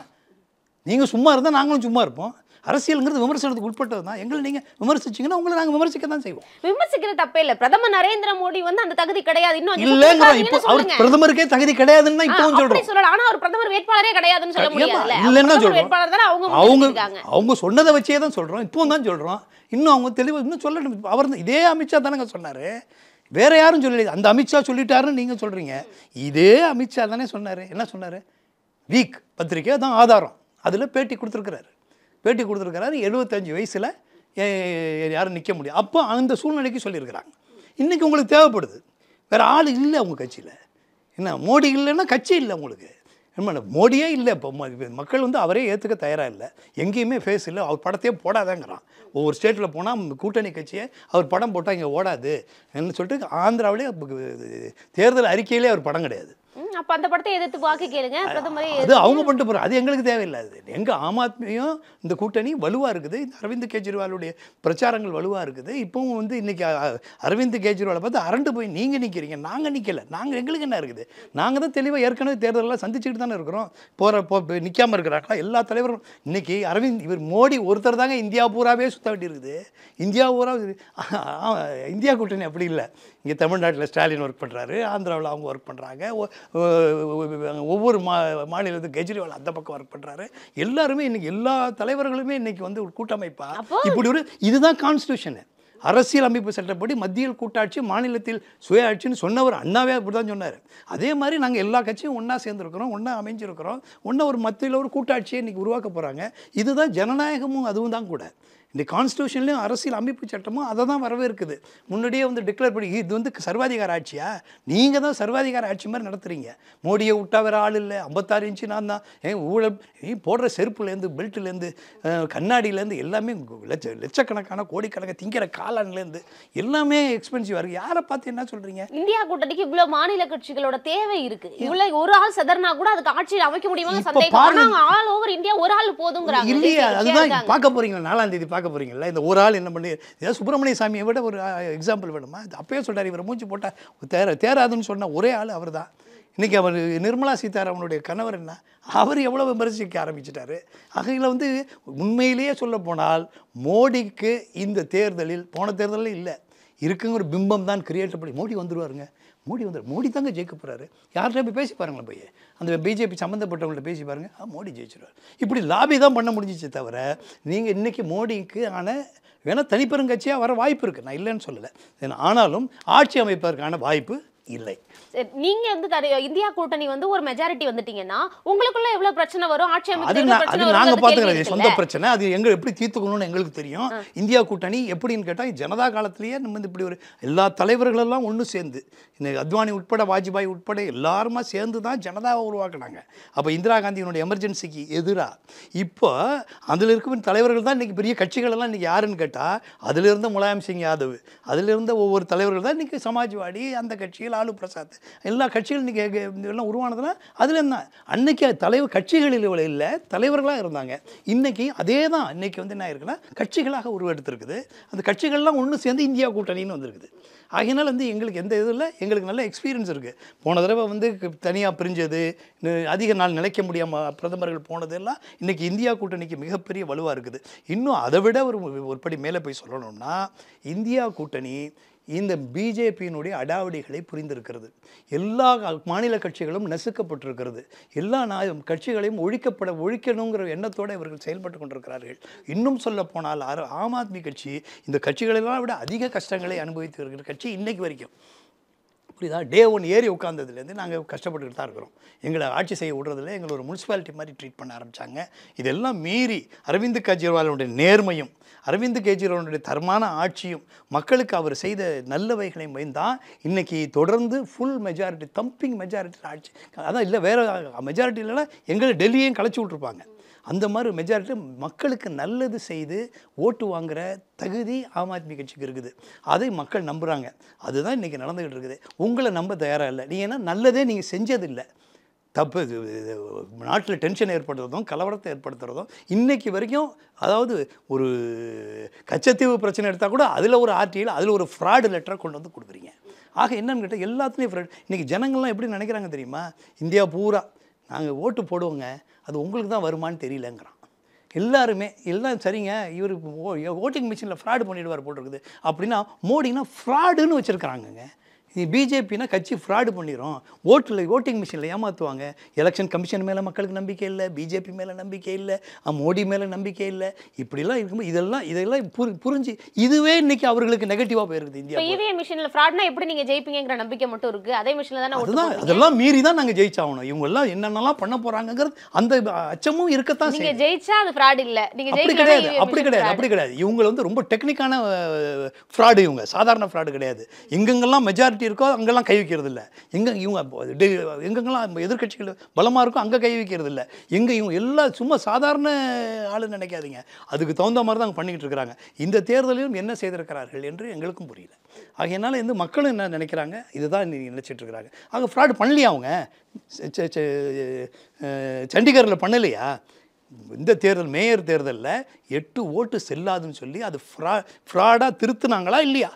நீங்கள் சும்மா இருந்தால் நாங்களும் சும்மா இருப்போம் அரசியலுங்கிறது விமர்சனத்துக்கு உட்பட்டது தான் எங்களை நீங்கள் விமர்சிச்சிங்கன்னா உங்களை நாங்கள் விமர்சிக்க தான் செய்வோம் விமர்சிக்கிற தப்பே இல்லை பிரதமர் நரேந்திர மோடி வந்து அந்த தகுதி கிடையாது இன்னும் இல்லைங்கிற இப்போ அவர் பிரதமருக்கே தகுதி கிடையாதுன்னு தான் இப்போவும் சொல்கிறோம் சொல்லலாம் ஆனால் அவர் பிரதமர் வேட்பாளரே கிடையாதுன்னு சொல்ல முடியாது இல்லைன்னா சொல்கிறோம் அவங்க அவங்க சொன்னதை வச்சே தான் சொல்கிறோம் இப்போவும் தான் சொல்கிறோம் இன்னும் அவங்க தெளிவு இன்னும் சொல்லணும் அவர் இதே அமித்ஷா தானேங்க சொன்னார் வேற யாரும் சொல்லி அந்த அமித்ஷா சொல்லிட்டாருன்னு நீங்கள் சொல்கிறீங்க இதே அமித்ஷா தானே சொன்னார் என்ன சொன்னார் வீக் பத்திரிக்கை தான் ஆதாரம் அதில் பேட்டி கொடுத்துருக்கிறாரு பேட்டி கொடுத்துருக்கிறாரு எழுபத்தஞ்சு வயசில் யாரும் நிற்க முடியும் அப்போ அந்த சூழ்நிலைக்கு சொல்லியிருக்கிறாங்க இன்றைக்கி உங்களுக்கு தேவைப்படுது வேறு ஆள் இல்லை உங்கள் கட்சியில் என்ன மோடி இல்லைன்னா கட்சி இல்லை உங்களுக்கு என்ன மோடியே இல்லை இப்போ மக்கள் வந்து அவரே ஏற்றுக்க தயாராக இல்லை எங்கேயுமே ஃபேஸ் இல்லை அவர் படத்தையே போடாதேங்கிறான் ஒவ்வொரு ஸ்டேட்டில் போனால் கூட்டணி கட்சியை அவர் படம் போட்டால் இங்கே ஓடாது என்ன சொல்லிட்டு ஆந்திராவிலே தேர்தல் அறிக்கையிலே அவர் படம் கிடையாது அப்ப அந்த படத்தை எதிர்த்து வாக்கு கேளுங்க அது அவங்க பண்ணிட்டு போற அது எங்களுக்கு தேவையில்லை அது எங்க ஆம் ஆத்மியும் இந்த கூட்டணி வலுவா இருக்குது இந்த அரவிந்த் கெஜ்ரிவாலுடைய பிரச்சாரங்கள் வலுவா இருக்குது இப்பவும் வந்து இன்னைக்கு அரவிந்த் கெஜ்ரிவாலை பார்த்து அரண்டு போய் நீங்க நிக்கிறீங்க நாங்க நிக்கல நாங்க எங்களுக்கு என்ன இருக்குது நாங்க தான் தெளிவா ஏற்கனவே தேர்தலெல்லாம் சந்திச்சுட்டு தானே இருக்கிறோம் போற போ நிக்காம இருக்கிறாங்களா எல்லா தலைவரும் இன்னைக்கு அரவிந்த் இவர் மோடி ஒருத்தர் தாங்க இந்தியா பூராவே சுத்த வேண்டியிருக்குது இந்தியா பூரா இந்தியா கூட்டணி அப்படி இல்லை இங்கே தமிழ்நாட்டில் ஸ்டாலின் ஒர்க் பண்ணுறாரு ஆந்திராவில் அவங்க ஒர்க் பண்ணுறாங்க ஒவ்வொரு மா மாநிலத்தில் கெஜ்ரிவால் அந்த பக்கம் ஒர்க் பண்ணுறாரு எல்லாருமே இன்றைக்கி எல்லா தலைவர்களுமே இன்றைக்கி வந்து ஒரு கூட்டமைப்பாக இப்படி ஒரு இதுதான் கான்ஸ்டியூஷனு அரசியல் அமைப்பு சட்டப்படி மத்தியில் கூட்டாட்சி மாநிலத்தில் சுய ஆட்சின்னு சொன்னவர் அண்ணாவே அப்படி தான் சொன்னார் அதே மாதிரி நாங்கள் எல்லா கட்சியும் ஒன்றா சேர்ந்துருக்கிறோம் ஒன்றா அமைஞ்சிருக்கிறோம் ஒன்றா ஒரு மத்தியில் ஒரு கூட்டாட்சியை இன்றைக்கி உருவாக்க போகிறாங்க இதுதான் ஜனநாயகமும் அதுவும் தான் கூட இந்த கான்ஸ்டியூஷன்லேயும் அரசியல் அமைப்பு சட்டமும் அதை தான் வரவேற்குது முன்னாடியே வந்து டிக்ளேர் பண்ணி இது வந்து சர்வாதிகார ஆட்சியா நீங்கள் தான் சர்வாதிகார ஆட்சி மாதிரி நடத்துகிறீங்க மோடியை விட்டா வேறு ஆள் இல்லை ஐம்பத்தாறு இன்ச்சு நான் தான் ஏன் ஊழல் போடுற செருப்புலேருந்து பெல்ட்டுலேருந்து கண்ணாடியிலேருந்து எல்லாமே லட்ச லட்சக்கணக்கான கோடிக்கணக்காக திங்கிற காலான்லேருந்து எல்லாமே எக்ஸ்பென்சிவாக இருக்குது யாரை பார்த்து என்ன சொல்கிறீங்க இந்தியா கூட்டணிக்கு இவ்வளோ மாநில கட்சிகளோட தேவை இருக்குது இவ்வளோ ஒரு ஆள் செதறினா கூட அதுக்கு ஆட்சியில் அமைக்க முடியுமா சந்தேகம் ஆல் ஓவர் இந்தியா ஒரு ஆள் போதுங்கிறாங்க இல்லையா அதுதான் பார்க்க போகிறீங்க நாலாம் தேதி பார்க்க போகிறீங்களா இந்த ஒரு ஆள் என்ன பண்ணி ஏதாவது சுப்பிரமணிய சாமியை விட ஒரு எக்ஸாம்பிள் வேணுமா அப்பயே சொல்கிறார் இவர் மூச்சு போட்டால் தேர தேராதுன்னு சொன்ன ஒரே ஆள் அவர் தான் இன்றைக்கி அவர் நிர்மலா சீதாராமனுடைய கணவர் என்ன அவர் எவ்வளோ விமர்சிக்க ஆரம்பிச்சிட்டாரு அகையில் வந்து உண்மையிலேயே சொல்லப்போனால் மோடிக்கு இந்த தேர்தலில் போன தேர்தலில் இல்லை இருக்குங்கிற பிம்பம் தான் கிரியேட் பண்ணி மோடி வந்துடுவாருங்க மோடி வந்து மோடி தாங்க ஜெயிக்க போகிறாரு யார்கிட்ட போய் பேசி பாருங்களேன் போய் அந்த பிஜேபி சம்மந்தப்பட்டவங்கள்ட்ட பேசி பாருங்கள் மோடி ஜெயிச்சிருவார் இப்படி லாபி தான் பண்ண முடிஞ்சிச்சு தவிர நீங்கள் இன்றைக்கி மோடிக்கு ஆன வேணால் தனிப்பெருங்கட்சியாக வர வாய்ப்பு இருக்குது நான் இல்லைன்னு சொல்லலை ஆனாலும் ஆட்சி அமைப்பதற்கான வாய்ப்பு இல்லை நீங்க வந்து இந்தியா கூட்டணி வந்து ஒரு மெஜாரிட்டி வந்துட்டீங்கன்னா உங்களுக்குள்ள எவ்வளவு பிரச்சனை வரும் ஆட்சி அமைப்பு அது நாங்க பாத்துக்கிறோம் சொந்த பிரச்சனை அது எங்க எப்படி தீர்த்துக்கணும்னு எங்களுக்கு தெரியும் இந்தியா கூட்டணி எப்படின்னு கேட்டா ஜனதா காலத்திலேயே நம்ம இப்படி ஒரு எல்லா தலைவர்கள் எல்லாம் ஒன்று சேர்ந்து இந்த அத்வானி உட்பட வாஜ்பாய் உட்பட எல்லாருமா சேர்ந்து தான் ஜனதாவை உருவாக்குனாங்க அப்போ இந்திரா காந்தியினுடைய எமர்ஜென்சிக்கு எதிராக இப்போ அதில் இருக்கும் தலைவர்கள் தான் இன்றைக்கி பெரிய கட்சிகள் எல்லாம் இன்றைக்கி யாருன்னு கேட்டால் அதிலிருந்து முலாயம் சிங் யாதவ் அதிலிருந்து ஒவ்வொரு தலைவர்கள் தான் இன்றைக்கி சமாஜ்வாடி அந்த கட்சியில் லாலு பிரசாத் எல்லா கட்சிகள் இன்றைக்கி எல்லாம் உருவானதில் அதில் என்ன அன்னைக்கு தலைவர் கட்சிகளில் இல்லை தலைவர்களாக இருந்தாங்க இன்றைக்கி அதே தான் இன்றைக்கி வந்து என்ன ஆயிருக்குன்னா கட்சிகளாக உருவெடுத்திருக்குது அந்த கட்சிகள்லாம் ஒன்று சேர்ந்து இந்தியா கூட்டணின்னு வந்திருக்குது ஆகையினால் வந்து எங்களுக்கு எந்த இதில் எங்களுக்கு நல்ல எக்ஸ்பீரியன்ஸ் இருக்குது போன தடவை வந்து தனியாக பிரிஞ்சது அதிக நாள் நிலைக்க முடியாமல் பிரதமர்கள் போனதெல்லாம் இன்றைக்கி இந்தியா கூட்டணிக்கு மிகப்பெரிய வலுவாக இருக்குது இன்னும் அதை விட ஒரு ஒருபடி மேலே போய் சொல்லணும்னா இந்தியா கூட்டணி இந்த பிஜேபியினுடைய அடாவடிகளை புரிந்திருக்கிறது எல்லா மாநில கட்சிகளும் நெசுக்கப்பட்டிருக்கிறது எல்லா கட்சிகளையும் ஒழிக்கப்பட ஒழிக்கணுங்கிற எண்ணத்தோடு இவர்கள் செயல்பட்டு கொண்டிருக்கிறார்கள் இன்னும் சொல்ல போனால் ஆம் ஆத்மி கட்சி இந்த கட்சிகளெல்லாம் விட அதிக கஷ்டங்களை அனுபவித்து வருகிற கட்சி இன்னைக்கு வரைக்கும் புரியுதா டே ஒன் ஏறி உட்காந்ததுலேருந்து நாங்கள் கஷ்டப்பட்டுக்கிட்டு தான் இருக்கிறோம் எங்களை ஆட்சி செய்ய விடுறதில்ல எங்களை ஒரு முனிசிபாலிட்டி மாதிரி ட்ரீட் பண்ண ஆரம்பித்தாங்க இதெல்லாம் மீறி அரவிந்த் கெஜ்ரிவாலினுடைய நேர்மையும் அரவிந்த் கெஜ்ரிவாலுடைய தரமான ஆட்சியும் மக்களுக்கு அவர் செய்த நல்லவைகளையும் வைந்தால் இன்றைக்கி தொடர்ந்து ஃபுல் மெஜாரிட்டி தம்பிங் மெஜாரிட்டி ஆட்சி அதான் இல்லை வேறு மெஜாரிட்டி இல்லைன்னா எங்களை டெல்லியையும் கலைச்சி விட்ருப்பாங்க அந்த மாதிரி மெஜாரிட்டி மக்களுக்கு நல்லது செய்து ஓட்டு வாங்குகிற தகுதி ஆம் ஆத்மி கட்சிக்கு இருக்குது அதை மக்கள் நம்புகிறாங்க அதுதான் இன்றைக்கி நடந்துக்கிட்டு இருக்குது உங்களை நம்ப தயாராக இல்லை நீங்கள் ஏன்னா நல்லதே நீங்கள் செஞ்சதில்லை தப்பு நாட்டில் டென்ஷன் ஏற்படுத்துறதும் கலவரத்தை ஏற்படுத்துறதும் இன்றைக்கி வரைக்கும் அதாவது ஒரு கச்சத்தீவு பிரச்சனை எடுத்தால் கூட அதில் ஒரு ஆர்டியில் அதில் ஒரு ஃப்ராடு லெட்டரை கொண்டு வந்து கொடுக்குறீங்க ஆக என்னன்னு கேட்டால் எல்லாத்துலேயும் ஃப்ராட் இன்றைக்கி ஜனங்கள்லாம் எப்படி நினைக்கிறாங்க தெரியுமா இந்தியா பூரா நாங்கள் ஓட்டு போடுவோங்க அது உங்களுக்கு தான் வருமானு தெரியலங்கிறான் எல்லாருமே எல்லாம் சரிங்க இவர் ஓட்டிங் மிஷினில் ஃப்ராடு பண்ணிடுவார் போட்டிருக்குது அப்படின்னா மோடினா ஃப்ராடுன்னு வச்சுருக்குறாங்கங்க நீ பிஜேபினா கட்சி ஃப்ராடு பண்ணிடும் ஓட்டில் ஓட்டிங் மிஷினில் ஏமாற்றுவாங்க எலெக்ஷன் கமிஷன் மேலே மக்களுக்கு நம்பிக்கை இல்லை பிஜேபி மேலே நம்பிக்கை இல்லை மோடி மேலே நம்பிக்கை இல்லை இப்படிலாம் இருக்கும்போது இதெல்லாம் இதெல்லாம் புரிஞ்சு இதுவே இன்றைக்கி அவர்களுக்கு நெகட்டிவாக போயிருக்குது இந்தியா இவிஎம் மிஷினில் ஃப்ராட்னா எப்படி நீங்கள் ஜெயிப்பீங்கிற நம்பிக்கை மட்டும் இருக்குது அதே மிஷினில் தானே அதுதான் அதெல்லாம் மீறி தான் நாங்கள் ஜெயிச்சாகணும் இவங்கெல்லாம் என்னென்னலாம் பண்ண போகிறாங்கிறது அந்த அச்சமும் இருக்கத்தான் நீங்கள் ஜெயிச்சா அது ஃப்ராட் இல்லை நீங்கள் அப்படி கிடையாது e அப்படி கிடையாது அப்படி கிடையாது இவங்க வந்து ரொம்ப டெக்னிக்கான ஃப்ராடு இவங்க சாதாரண ஃப்ராடு கிடையாது எங்கெங்கெல்லாம் மெஜாரிட்டி இருக்கோ அங்கெல்லாம் கை வைக்கிறது இல்லை எங்கே இவங்க எங்கெங்கெல்லாம் எதிர்கட்சிகள் பலமாக இருக்கோ அங்கே கை வைக்கிறது இல்லை எங்கே இவங்க எல்லாம் சும்மா சாதாரண ஆளுன்னு நினைக்காதீங்க அதுக்கு தகுந்த மாதிரி தான் அவங்க பண்ணிக்கிட்டு இருக்கிறாங்க இந்த தேர்தலிலும் என்ன செய்திருக்கிறார்கள் என்று எங்களுக்கும் புரியல ஆகையினால இந்த மக்களும் என்ன நினைக்கிறாங்க இதுதான் நினச்சிட்டு இருக்கிறாங்க ஆக ஃப்ராடு பண்ணலையா அவங்க சண்டிகரில் பண்ணலையா இந்த தேர்தல் மேயர் தேர்தலில் எட்டு ஓட்டு செல்லாதுன்னு சொல்லி அது ஃப்ரா ஃப்ராடாக திருத்துனாங்களா இல்லையா